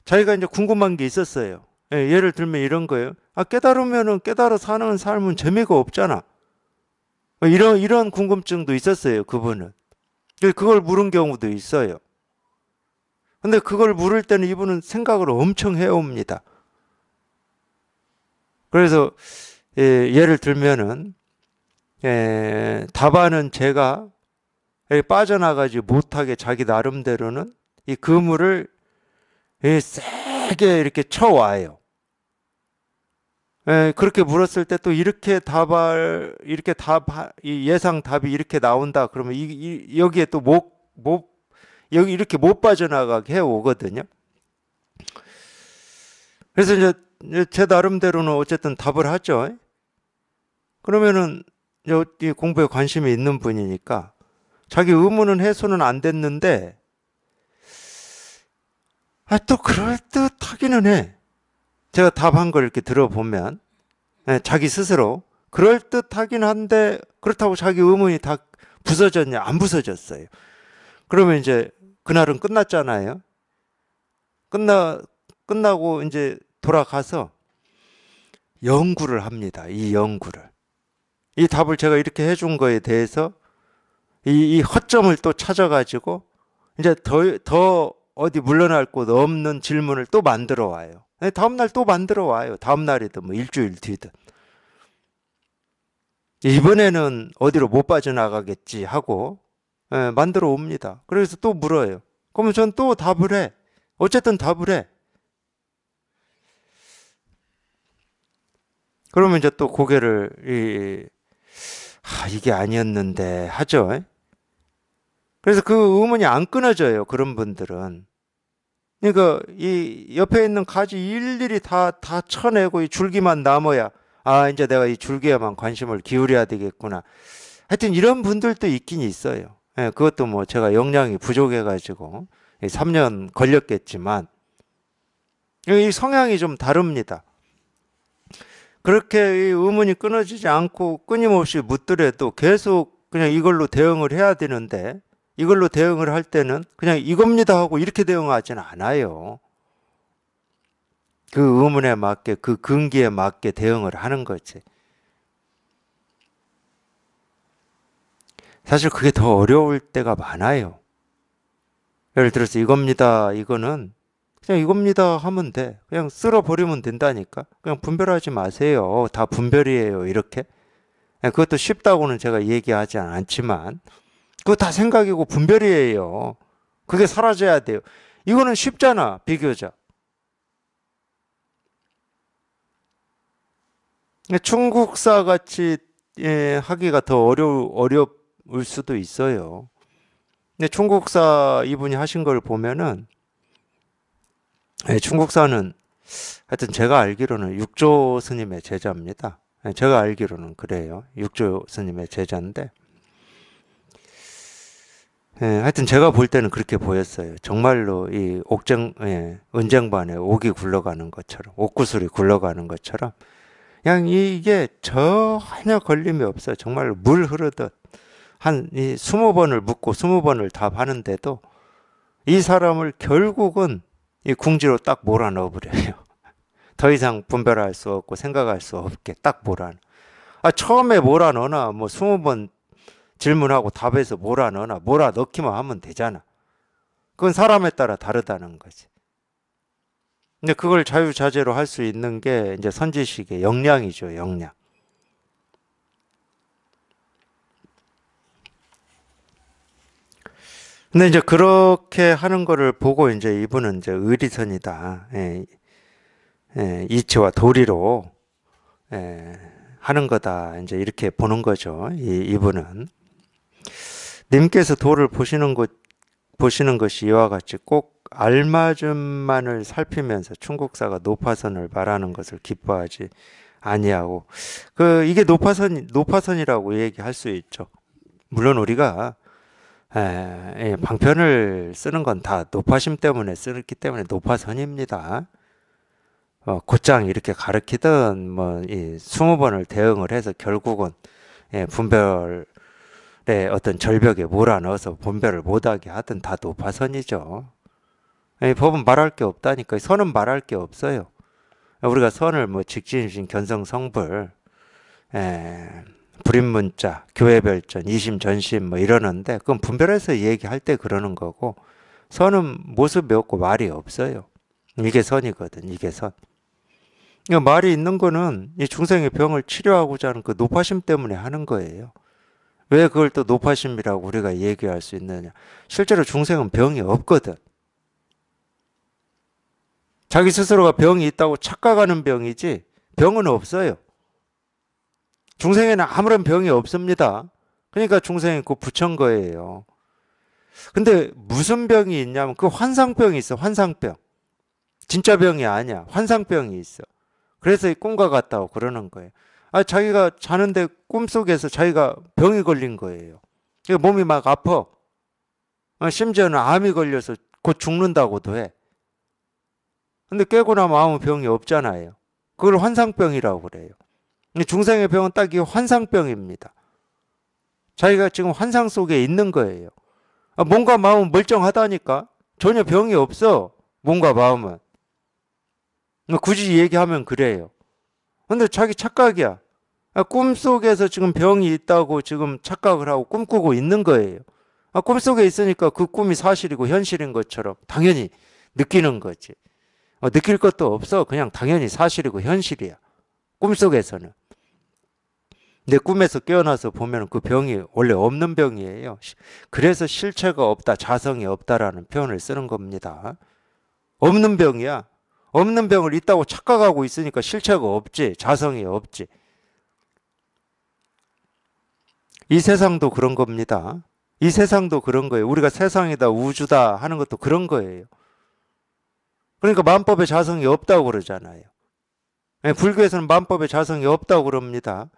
자기가 이제 궁금한 게 있었어요. 예, 를 들면 이런 거예요. 아, 깨달으면은 깨달아 사는 삶은 재미가 없잖아. 뭐 이런, 이런 궁금증도 있었어요, 그분은. 그, 그걸 물은 경우도 있어요. 근데 그걸 물을 때는 이분은 생각을 엄청 해옵니다. 그래서, 예, 예를 들면은, 예, 다바은 제가 빠져나가지 못하게 자기 나름대로는 이 그물을 예, 세게 이렇게 쳐와요. 예, 그렇게 물었을 때 또 이렇게 답할 이렇게 답 예상 답이 이렇게 나온다 그러면 이, 이 여기에 또못못 여기 이렇게 못 빠져나가게 해 오거든요. 그래서 이제 제 나름대로는 어쨌든 답을 하죠. 그러면은 공부에 관심이 있는 분이니까 자기 의문은 해소는 안 됐는데 아, 또 그럴듯하기는 해. 제가 답한 걸 이렇게 들어보면 네, 자기 스스로 그럴듯하긴 한데 그렇다고 자기 의문이 다 부서졌냐? 안 부서졌어요. 그러면 이제 그날은 끝났잖아요. 끝나 끝나고 이제 돌아가서 연구를 합니다. 이 연구를. 이 답을 제가 이렇게 해준 거에 대해서 이, 이 허점을 또 찾아가지고 이제 더, 더 어디 물러날 곳 없는 질문을 또 만들어 와요. 네, 다음날 또 만들어 와요. 다음날이든 뭐 일주일 뒤든. 이번에는 어디로 못 빠져나가겠지 하고 예, 만들어 옵니다. 그래서 또 물어요. 그러면 전 또 답을 해. 어쨌든 답을 해. 그러면 이제 또 고개를 이, 아, 이게 아니었는데 하죠. 그래서 그 의문이 안 끊어져요. 그런 분들은. 그러니까 이 옆에 있는 가지 일일이 다 다 쳐내고 이 줄기만 남아야 아 이제 내가 이 줄기에만 관심을 기울여야 되겠구나. 하여튼 이런 분들도 있긴 있어요. 예, 그것도 뭐 제가 역량이 부족해가지고 3년 걸렸겠지만 이 성향이 좀 다릅니다. 그렇게 이 의문이 끊어지지 않고 끊임없이 묻더라도 계속 그냥 이걸로 대응을 해야 되는데 이걸로 대응을 할 때는 그냥 이겁니다 하고 이렇게 대응하지는 않아요. 그 의문에 맞게 그 근기에 맞게 대응을 하는 거지. 사실 그게 더 어려울 때가 많아요. 예를 들어서 이겁니다. 이거는 그냥 이겁니다 하면 돼. 그냥 쓸어버리면 된다니까. 그냥 분별하지 마세요. 다 분별이에요. 이렇게. 그것도 쉽다고는 제가 얘기하지 않지만 그거 다 생각이고 분별이에요. 그게 사라져야 돼요. 이거는 쉽잖아, 비교적. 중국사 같이 예, 하기가 더 어려 어려울 수도 있어요. 근데 중국사 이분이 하신 걸 보면은 예, 중국사는 하여튼 제가 알기로는 육조 스님의 제자입니다. 예, 제가 알기로는 그래요. 육조 스님의 제자인데 예, 하여튼 제가 볼 때는 그렇게 보였어요. 정말로 이 옥정, 예, 은쟁반에 옥이 굴러가는 것처럼, 옥구슬이 굴러가는 것처럼, 그냥 이게 전혀 걸림이 없어요. 정말 로물 흐르듯 한 이 스무 번을 묻고 스무 번을 답하는데도 이 사람을 결국은 이 궁지로 딱 몰아넣어 버려요. 더 이상 분별할 수 없고 생각할 수 없게 딱 몰아. 아 처음에 몰아넣나 뭐 스무 번 질문하고 답에서 뭐라 넣나 뭐라 넣기만 하면 되잖아. 그건 사람에 따라 다르다는 거지. 근데 그걸 자유자재로 할 수 있는 게 이제 선지식의 역량이죠, 역량. 근데 이제 그렇게 하는 거를 보고 이제 이분은 이제 의리선이다. 예, 예, 이치와 도리로 예, 하는 거다. 이제 이렇게 보는 거죠. 이, 이분은. 님께서 도를 보시는 것 보시는 것이 이와 같이 꼭 알맞음만을 살피면서 충국사가 노파선을 말하는 것을 기뻐하지 아니하고 그 이게 노파선노파선이라고 얘기할 수 있죠. 물론 우리가 에, 예, 방편을 쓰는 건 다노파심 때문에 쓰기 때문에 노파선입니다 어, 곧장 이렇게 가르치던뭐이 스무 번을 대응을 해서 결국은 예, 분별 네, 어떤 절벽에 몰아넣어서 분별을 못하게 하든 다 노파선이죠. 네, 예, 법은 말할 게 없다니까. 선은 말할 게 없어요. 우리가 선을 뭐 직진신, 견성성불, 에, 예, 불임문자, 교회별전, 이심전심 뭐 이러는데 그건 분별해서 얘기할 때 그러는 거고 선은 모습이 없고 말이 없어요. 이게 선이거든. 이게 선. 그러니까 말이 있는 거는 이 중생의 병을 치료하고자 하는 그 노파심 때문에 하는 거예요. 왜 그걸 또 높아심이라고 우리가 얘기할 수 있느냐? 실제로 중생은 병이 없거든. 자기 스스로가 병이 있다고 착각하는 병이지 병은 없어요. 중생에는 아무런 병이 없습니다. 그러니까 중생이 그 붙은 거예요. 근데 무슨 병이 있냐면 그 환상병이 있어. 환상병. 진짜 병이 아니야. 환상병이 있어. 그래서 이 꿈과 같다고 그러는 거예요. 아, 자기가 자는데 꿈속에서 자기가 병이 걸린 거예요. 그러니까 몸이 막 아파. 아, 심지어는 암이 걸려서 곧 죽는다고도 해. 근데 깨고 나면 아무 병이 없잖아요. 그걸 환상병이라고 그래요. 중생의 병은 딱이 환상병입니다. 자기가 지금 환상 속에 있는 거예요. 아, 몸과 마음은 멀쩡하다니까? 전혀 병이 없어. 몸과 마음은. 뭐 굳이 얘기하면 그래요. 근데 자기 착각이야. 아, 꿈속에서 지금 병이 있다고 지금 착각을 하고 꿈꾸고 있는 거예요. 아, 꿈속에 있으니까 그 꿈이 사실이고 현실인 것처럼 당연히 느끼는 거지. 어, 느낄 것도 없어. 그냥 당연히 사실이고 현실이야. 꿈속에서는. 내 꿈에서 깨어나서 보면 그 병이 원래 없는 병이에요. 그래서 실체가 없다, 자성이 없다라는 표현을 쓰는 겁니다. 없는 병이야. 없는 병을 있다고 착각하고 있으니까 실체가 없지, 자성이 없지. 이 세상도 그런 겁니다. 이 세상도 그런 거예요. 우리가 세상이다, 우주다 하는 것도 그런 거예요. 그러니까 만법의 자성이 없다고 그러잖아요. 예, 불교에서는 만법의 자성이 없다고 그럽니다.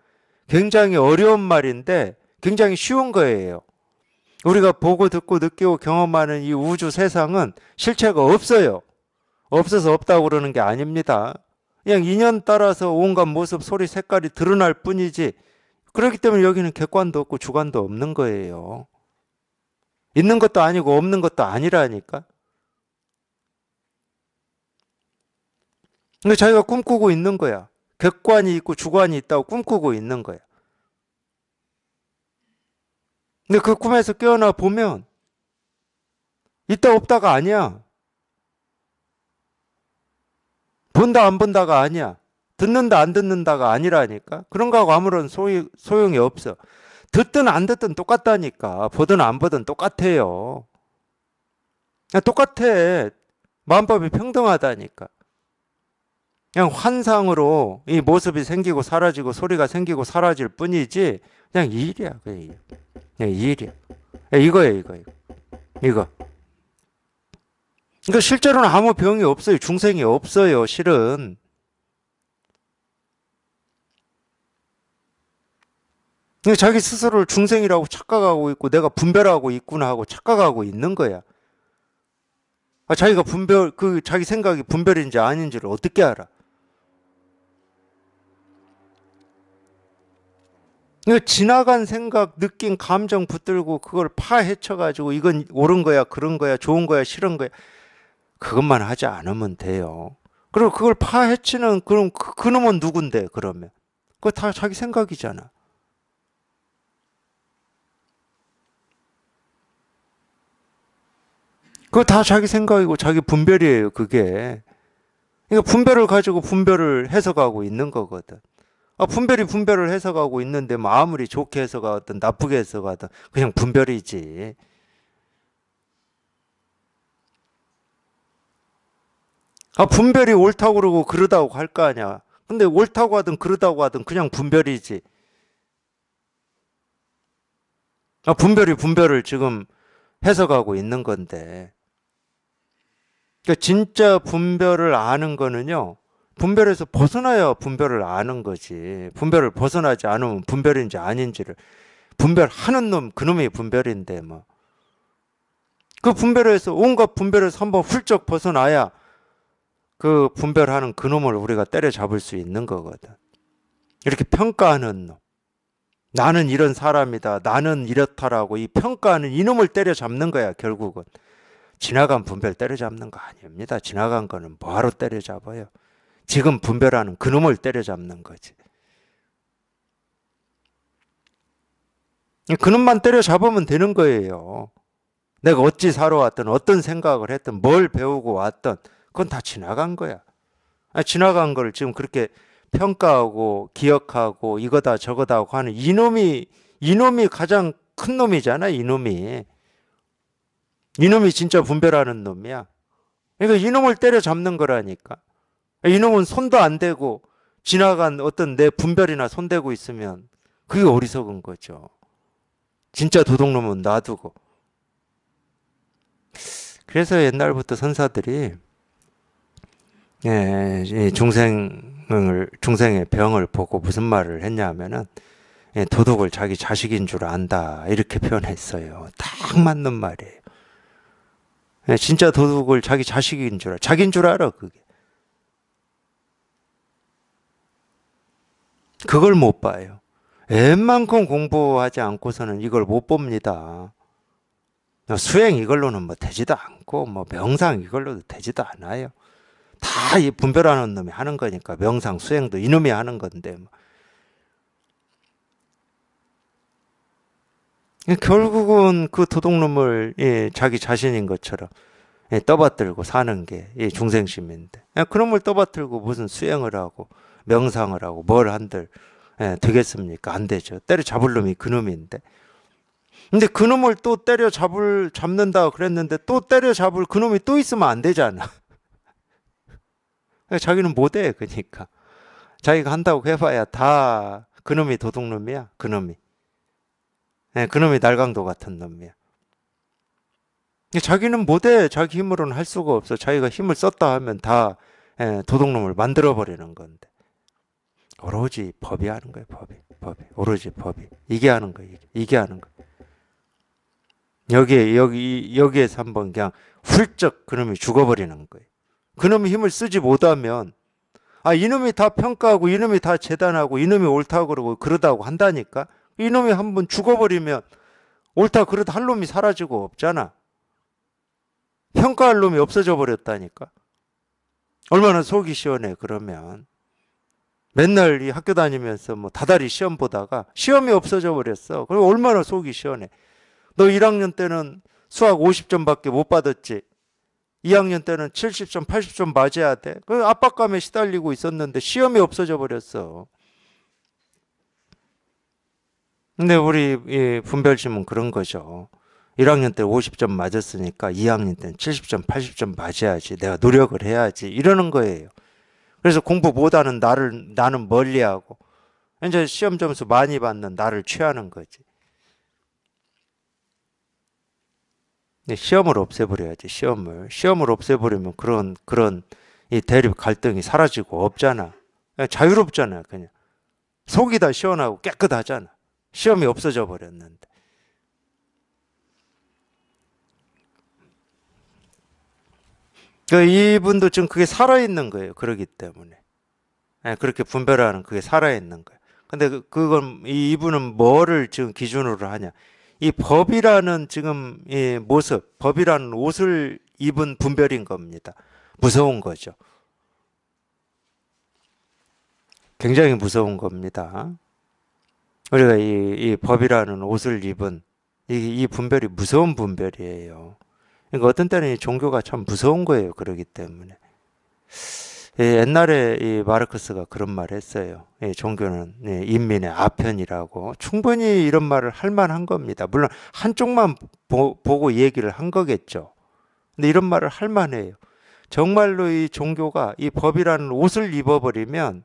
굉장히 어려운 말인데 굉장히 쉬운 거예요. 우리가 보고 듣고 느끼고 경험하는 이 우주 세상은 실체가 없어요. 없어서 없다고 그러는 게 아닙니다. 그냥 인연 따라서 온갖 모습, 소리, 색깔이 드러날 뿐이지 그렇기 때문에 여기는 객관도 없고 주관도 없는 거예요. 있는 것도 아니고 없는 것도 아니라니까. 근데 자기가 꿈꾸고 있는 거야. 객관이 있고 주관이 있다고 꿈꾸고 있는 거야. 근데 그 꿈에서 깨어나 보면 있다 없다가 아니야. 본다 안 본다가 아니야. 듣는다 안 듣는다가 아니라니까 그런 거하고 아무런 소유, 소용이 없어 듣든 안 듣든 똑같다니까 보든 안 보든 똑같아요 야, 똑같아 마음법이 평등하다니까 그냥 환상으로 이 모습이 생기고 사라지고 소리가 생기고 사라질 뿐이지 그냥 일이야 그냥, 일. 그냥 일이야 야, 이거야 이거 이거 이거 그러니까 실제로는 아무 병이 없어요 중생이 없어요 실은 그러니까 자기 스스로를 중생이라고 착각하고 있고 내가 분별하고 있구나 하고 착각하고 있는 거야. 아, 자기가 분별, 그 자기 생각이 분별인지 아닌지를 어떻게 알아? 지나간 생각, 느낀 감정 붙들고 그걸 파헤쳐가지고 이건 옳은 거야, 그런 거야, 좋은 거야, 싫은 거야. 그것만 하지 않으면 돼요. 그리고 그걸 파헤치는 그럼 그, 그 놈은 누군데, 그러면. 그거 다 자기 생각이잖아. 그거 다 자기 생각이고 자기 분별이에요, 그게. 그러니까 분별을 가지고 분별을 해석하고 있는 거거든. 아, 분별이 분별을 해석하고 있는데 뭐 아무리 좋게 해석하든 나쁘게 해석하든 그냥 분별이지. 아, 분별이 옳다고 그러고 그러다고 할 거 아니야. 근데 옳다고 하든 그러다고 하든 그냥 분별이지. 아, 분별이 분별을 지금 해석하고 있는 건데. 그러니까 진짜 분별을 아는 거는요. 분별에서 벗어나야 분별을 아는 거지. 분별을 벗어나지 않으면 분별인지 아닌지를 분별하는 놈 그놈이 분별인데 뭐. 그 분별에서 온갖 분별에서 한번 훌쩍 벗어나야 그 분별하는 그놈을 우리가 때려잡을 수 있는 거거든. 이렇게 평가하는 놈. 나는 이런 사람이다. 나는 이렇다라고 이 평가하는 이놈을 때려잡는 거야, 결국은. 지나간 분별 때려잡는 거 아닙니다. 지나간 거는 뭐하러 때려잡아요? 지금 분별하는 그놈을 때려잡는 거지. 그놈만 때려잡으면 되는 거예요. 내가 어찌 살아왔든 어떤 생각을 했든 뭘 배우고 왔든 그건 다 지나간 거야. 아, 지나간 걸 지금 그렇게 평가하고 기억하고 이거다 저거다 하고 하는 이놈이 이놈이 가장 큰 놈이잖아 이놈이 이놈이 진짜 분별하는 놈이야. 그러니까 이놈을 때려잡는 거라니까. 이놈은 손도 안 대고 지나간 어떤 내 분별이나 손대고 있으면 그게 어리석은 거죠. 진짜 도둑놈은 놔두고. 그래서 옛날부터 선사들이 예, 이 예, 중생을 중생의 병을 보고 무슨 말을 했냐면은 예, 도둑을 자기 자식인 줄 안다 이렇게 표현했어요. 딱 맞는 말이에요. 예, 진짜 도둑을 자기 자식인 줄 알아. 자기인 줄 알아, 그게. 그걸 못 봐요. 웬만큼 공부하지 않고서는 이걸 못 봅니다. 수행 이걸로는 뭐 되지도 않고, 뭐 명상 이걸로도 되지도 않아요. 다 분별하는 놈이 하는 거니까, 명상, 수행도 이놈이 하는 건데, 뭐. 그러니까 결국은 그 도둑놈을 예, 자기 자신인 것처럼 예, 떠받들고 사는 게 예, 중생심인데 예, 그런 걸 떠받들고 무슨 수행을 하고 명상을 하고 뭘 한들 예, 되겠습니까? 안 되죠. 때려잡을 놈이 그놈인데. 근데 그놈을 또 때려잡을 잡는다 그랬는데 또 때려잡을 그놈이 또 있으면 안 되잖아. 자기는 못해 그러니까 자기가 한다고 해봐야 다 그놈이 도둑놈이야 그놈이. 예, 그놈이 날강도 같은 놈이야. 자기는 못해. 자기 힘으로는 할 수가 없어. 자기가 힘을 썼다 하면 다 예, 도둑놈을 만들어 버리는 건데. 오로지 법이 하는 거예 법이, 법이, 오로지 법이 이게 하는 거예 이게, 이게 하는 거. 여기에 여기 여기에서 한번 그냥 훌쩍 그놈이 죽어버리는 거예요. 그놈이 힘을 쓰지 못하면 아 이놈이 다 평가하고 이놈이 다 재단하고 이놈이 옳다고 그러고 그러다고 한다니까 이놈이 한 번 죽어버리면 옳다 그러다 할 놈이 사라지고 없잖아. 평가할 놈이 없어져 버렸다니까. 얼마나 속이 시원해 그러면. 맨날 이 학교 다니면서 뭐 다달이 시험 보다가 시험이 없어져 버렸어. 그럼 얼마나 속이 시원해. 너 1학년 때는 수학 50점밖에 못 받았지. 2학년 때는 70점, 80점 맞아야 돼. 그 압박감에 시달리고 있었는데 시험이 없어져 버렸어. 근데 우리 이 분별심은 그런 거죠. 1학년 때 50점 맞았으니까 2학년 때는 70점, 80점 맞아야지. 내가 노력을 해야지. 이러는 거예요. 그래서 공부 못하는 나를 나는 멀리하고 이제 시험 점수 많이 받는 나를 취하는 거지. 네, 시험을 없애버려야지. 시험을 시험을 없애버리면 그런 그런 이 대립 갈등이 사라지고 없잖아. 자유롭잖아. 그냥 속이 다 시원하고 깨끗하잖아. 시험이 없어져 버렸는데. 그 이분도 지금 그게 살아있는 거예요. 그러기 때문에. 예, 그렇게 분별하는 그게 살아있는 거예요. 근데 그, 그건 이분은 뭐를 지금 기준으로 하냐? 이 법이라는 지금 이 모습, 법이라는 옷을 입은 분별인 겁니다. 무서운 거죠. 굉장히 무서운 겁니다. 우리가 이, 이 법이라는 옷을 입은 이, 이 분별이 무서운 분별이에요. 그러니까 어떤 때는 이 종교가 참 무서운 거예요. 그러기 때문에. 예, 옛날에 이 마르크스가 그런 말 했어요. 예, 종교는 예, 인민의 아편이라고. 충분히 이런 말을 할 만한 겁니다. 물론 한쪽만 보, 보고 얘기를 한 거겠죠. 근데 이런 말을 할 만해요. 정말로 이 종교가 이 법이라는 옷을 입어버리면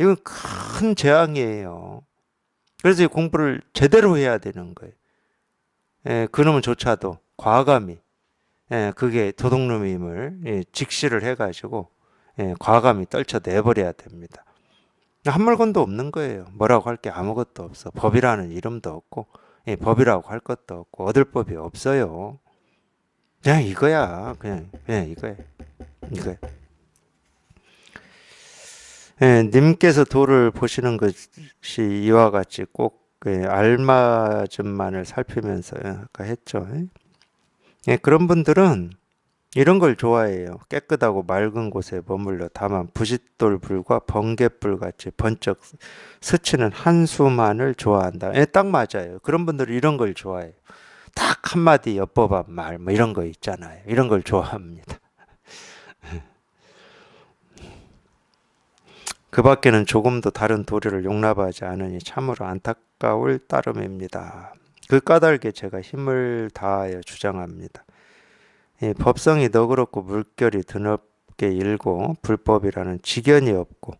이건 큰 재앙이에요. 그래서 공부를 제대로 해야 되는 거예요. 예, 그놈조차도 과감히 예, 그게 도둑놈임을 예, 직시를 해가지고 예, 과감히 떨쳐내버려야 됩니다. 한 물건도 없는 거예요. 뭐라고 할 게 아무것도 없어. 법이라는 이름도 없고 예, 법이라고 할 것도 없고 얻을 법이 없어요. 그냥 이거야. 그냥 그냥 예, 이거야. 이거야. 예, 님께서 돌을 보시는 것이 이와 같이 꼭 예, 알맞음만을 살피면서 아까 했죠. 예, 그런 분들은 이런 걸 좋아해요. 깨끗하고 맑은 곳에 머물러 다만 부싯돌불과 번갯불 같이 번쩍 스치는 한수만을 좋아한다. 예, 딱 맞아요. 그런 분들은 이런 걸 좋아해요. 딱 한마디 엿보한 말, 뭐 이런 거 있잖아요. 이런 걸 좋아합니다. 그 밖에는 조금도 다른 도리를 용납하지 않으니 참으로 안타까울 따름입니다. 그 까닭에 제가 힘을 다하여 주장합니다. 예, 법성이 너그럽고 물결이 드넓게 일고 불법이라는 직연이 없고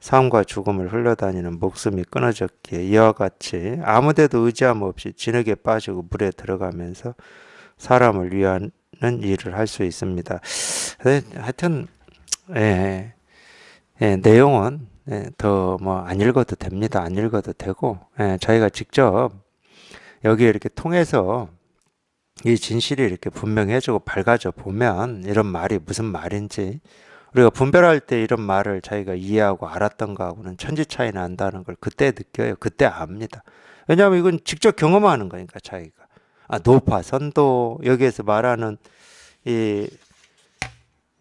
삶과 죽음을 흘러다니는 목숨이 끊어졌기에 이와 같이 아무데도 의지함 없이 진흙에 빠지고 물에 들어가면서 사람을 위하는 일을 할 수 있습니다. 네, 하여튼 예, 예, 내용은 예, 더뭐 안 읽어도 됩니다. 안 읽어도 되고 예, 저희가 직접 여기 이렇게 통해서 이 진실이 이렇게 분명해지고 밝아져 보면 이런 말이 무슨 말인지 우리가 분별할 때 이런 말을 자기가 이해하고 알았던 거하고는 천지 차이 난다는 걸 그때 느껴요. 그때 압니다. 왜냐하면 이건 직접 경험하는 거니까 자기가 아, 높아 선도 여기에서 말하는 이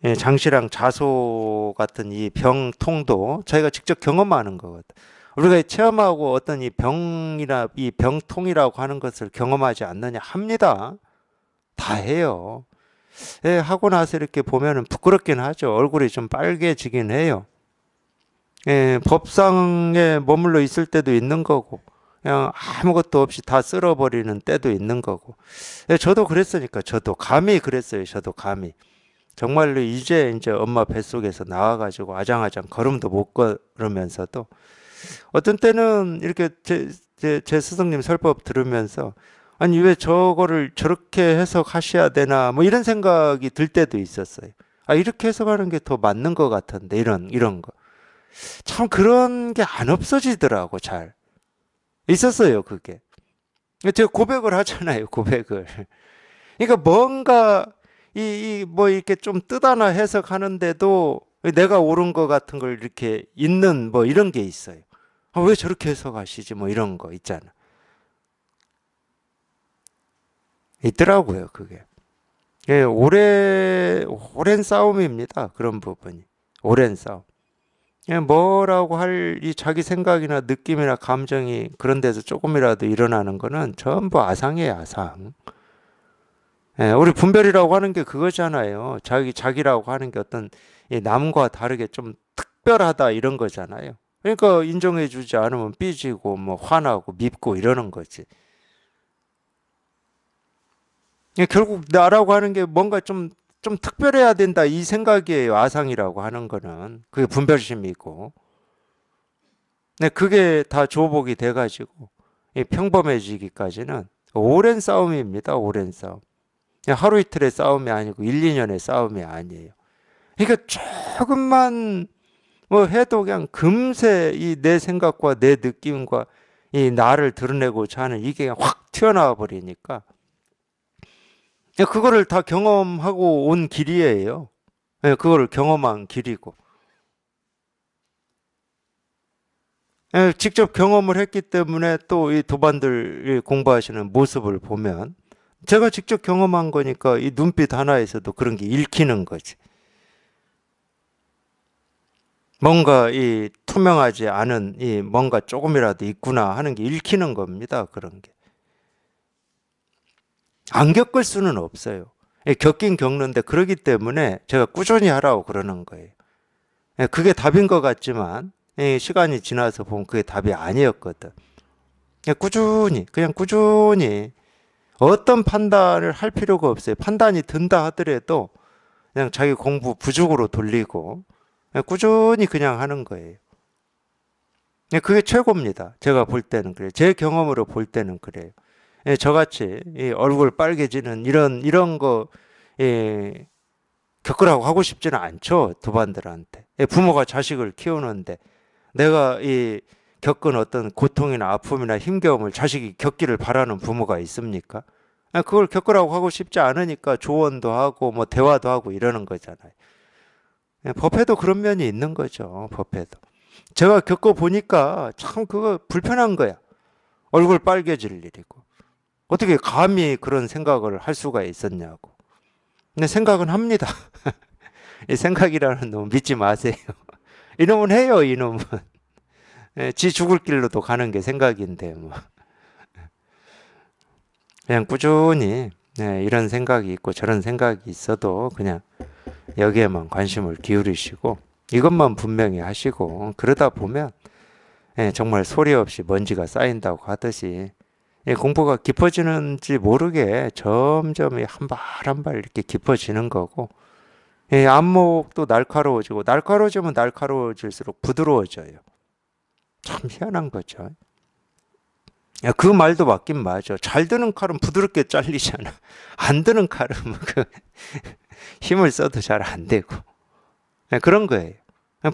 예, 장시랑 자소 같은 이 병통도 저희가 직접 경험하는 거거든. 우리가 체험하고 어떤 이 병이나 이 병통이라고 하는 것을 경험하지 않느냐 합니다. 다 해요. 예, 하고 나서 이렇게 보면은 부끄럽긴 하죠. 얼굴이 좀 빨개지긴 해요. 예, 법상에 머물러 있을 때도 있는 거고, 그냥 아무것도 없이 다 쓸어버리는 때도 있는 거고. 예, 저도 그랬으니까, 저도. 감히 그랬어요, 저도 감히. 정말로 이제 이제 엄마 뱃속에서 나와가지고 아장아장 걸음도 못 걸으면서도 어떤 때는 이렇게 제, 제, 제 스승님 설법 들으면서 아니 왜 저거를 저렇게 해석하셔야 되나 뭐 이런 생각이 들 때도 있었어요. 아 이렇게 해석하는 게 더 맞는 것 같은데 이런 이런 거. 참 그런 게 안 없어지더라고 잘 있었어요 그게. 제가 고백을 하잖아요 고백을. 그러니까 뭔가 이뭐 이렇게 좀 뜨다나 해석하는데도 내가 옳은 것 같은 걸 이렇게 있는 뭐 이런 게 있어요. 아, 왜 저렇게 해석하시지 뭐 이런 거 있잖아. 있더라고요 그게. 예, 오래 오랜 싸움입니다 그런 부분이 오랜 싸움. 예, 뭐라고 할 이 자기 생각이나 느낌이나 감정이 그런 데서 조금이라도 일어나는 거는 전부 아상이에요 아상. 예, 우리 분별이라고 하는 게 그거잖아요. 자기 자기라고 하는 게 어떤 남과 다르게 좀 특별하다 이런 거잖아요. 그러니까 인정해주지 않으면 삐지고 뭐 화나고 밉고 이러는 거지. 예, 결국 나라고 하는 게 뭔가 좀 좀 특별해야 된다 이 생각이에요. 아상이라고 하는 거는 그게 분별심이고. 근 네, 그게 다 조복이 돼가지고 평범해지기까지는 오랜 싸움입니다. 오랜 싸움. 하루 이틀의 싸움이 아니고 1, 2년의 싸움이 아니에요. 그러니까 조금만 뭐 해도 그냥 금세 이 내 생각과 내 느낌과 이 나를 드러내고자 하는 이게 확 튀어나와 버리니까 그러니까 그거를 다 경험하고 온 길이에요. 예, 그거를 경험한 길이고. 예, 직접 경험을 했기 때문에 또 이 도반들 공부하시는 모습을 보면 제가 직접 경험한 거니까 이 눈빛 하나에서도 그런 게 읽히는 거지. 뭔가 이 투명하지 않은 이 뭔가 조금이라도 있구나 하는 게 읽히는 겁니다. 그런 게. 안 겪을 수는 없어요. 예, 겪긴 겪는데 그러기 때문에 제가 꾸준히 하라고 그러는 거예요. 예, 그게 답인 것 같지만 예, 시간이 지나서 보면 그게 답이 아니었거든. 꾸준히 그냥 꾸준히 어떤 판단을 할 필요가 없어요. 판단이 든다 하더라도 그냥 자기 공부 부족으로 돌리고 꾸준히 그냥 하는 거예요. 예, 그게 최고입니다. 제가 볼 때는 그래요. 제 경험으로 볼 때는 그래요. 예, 저같이 얼굴 빨개지는 이런 이런 거 예, 겪으라고 하고 싶지는 않죠. 두반들한테 예, 부모가 자식을 키우는데 내가 이 겪은 어떤 고통이나 아픔이나 힘겨움을 자식이 겪기를 바라는 부모가 있습니까? 아, 그걸 겪으라고 하고 싶지 않으니까 조언도 하고 뭐 대화도 하고 이러는 거잖아요. 예, 법회도 그런 면이 있는 거죠. 법회도. 제가 겪어보니까 참 그거 불편한 거야. 얼굴 빨개질 일이고. 어떻게 감히 그런 생각을 할 수가 있었냐고. 근데 생각은 합니다. 이 생각이라는 놈 믿지 마세요. 이놈은 해요, 이놈은. 예, 지 죽을 길로도 가는 게 생각인데 뭐 그냥 꾸준히 예, 이런 생각이 있고 저런 생각이 있어도 그냥 여기에만 관심을 기울이시고 이것만 분명히 하시고 그러다 보면 예, 정말 소리 없이 먼지가 쌓인다고 하듯이 공부가 깊어지는지 모르게 점점 한 발 한 발 이렇게 깊어지는 거고 안목도 날카로워지고 날카로워지면 날카로워질수록 부드러워져요. 참 희한한 거죠. 그 말도 맞긴 맞아. 잘 드는 칼은 부드럽게 잘리잖아. 안 드는 칼은 뭐 그 힘을 써도 잘 안 되고. 네, 그런 거예요.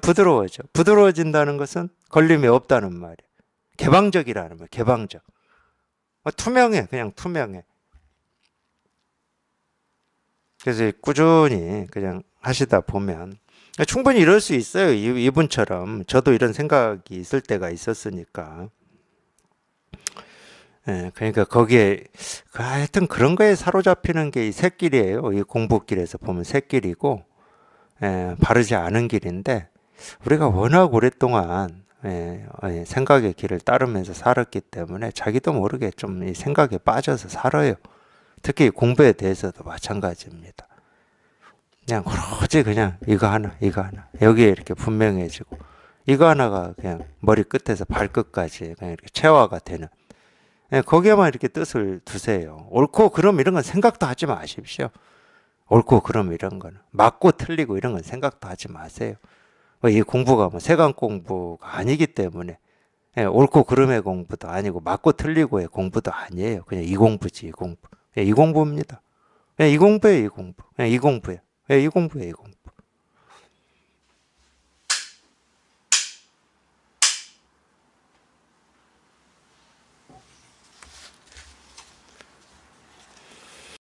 부드러워져. 부드러워진다는 것은 걸림이 없다는 말이에요. 개방적이라는 말, 개방적. 아, 투명해, 그냥 투명해. 그래서 꾸준히 그냥 하시다 보면 충분히 이럴 수 있어요. 이분처럼. 저도 이런 생각이 있을 때가 있었으니까. 예, 그러니까 거기에, 그 하여튼 그런 거에 사로잡히는 게이 새길이에요. 이 공부길에서 보면 새길이고, 예, 바르지 않은 길인데, 우리가 워낙 오랫동안 예, 예 생각의 길을 따르면서 살았기 때문에 자기도 모르게 좀 이 생각에 빠져서 살아요. 특히 공부에 대해서도 마찬가지입니다. 그냥 오로지 그냥 이거 하나, 이거 하나. 여기에 이렇게 분명해지고 이거 하나가 그냥 머리 끝에서 발끝까지 그냥 이렇게 체화가 되는 예, 거기에만 이렇게 뜻을 두세요. 옳고 그럼 이런 건 생각도 하지 마십시오. 옳고 그럼 이런 거 맞고 틀리고 이런 건 생각도 하지 마세요. 뭐 이 공부가 뭐 세간 공부가 아니기 때문에 예, 옳고 그름의 공부도 아니고 맞고 틀리고의 공부도 아니에요. 그냥 이 공부지 이 공부. 예, 이 공부입니다. 이 공부예요 이 공부. 그이 공부예요. 예, 이 공부예요, 이 공부.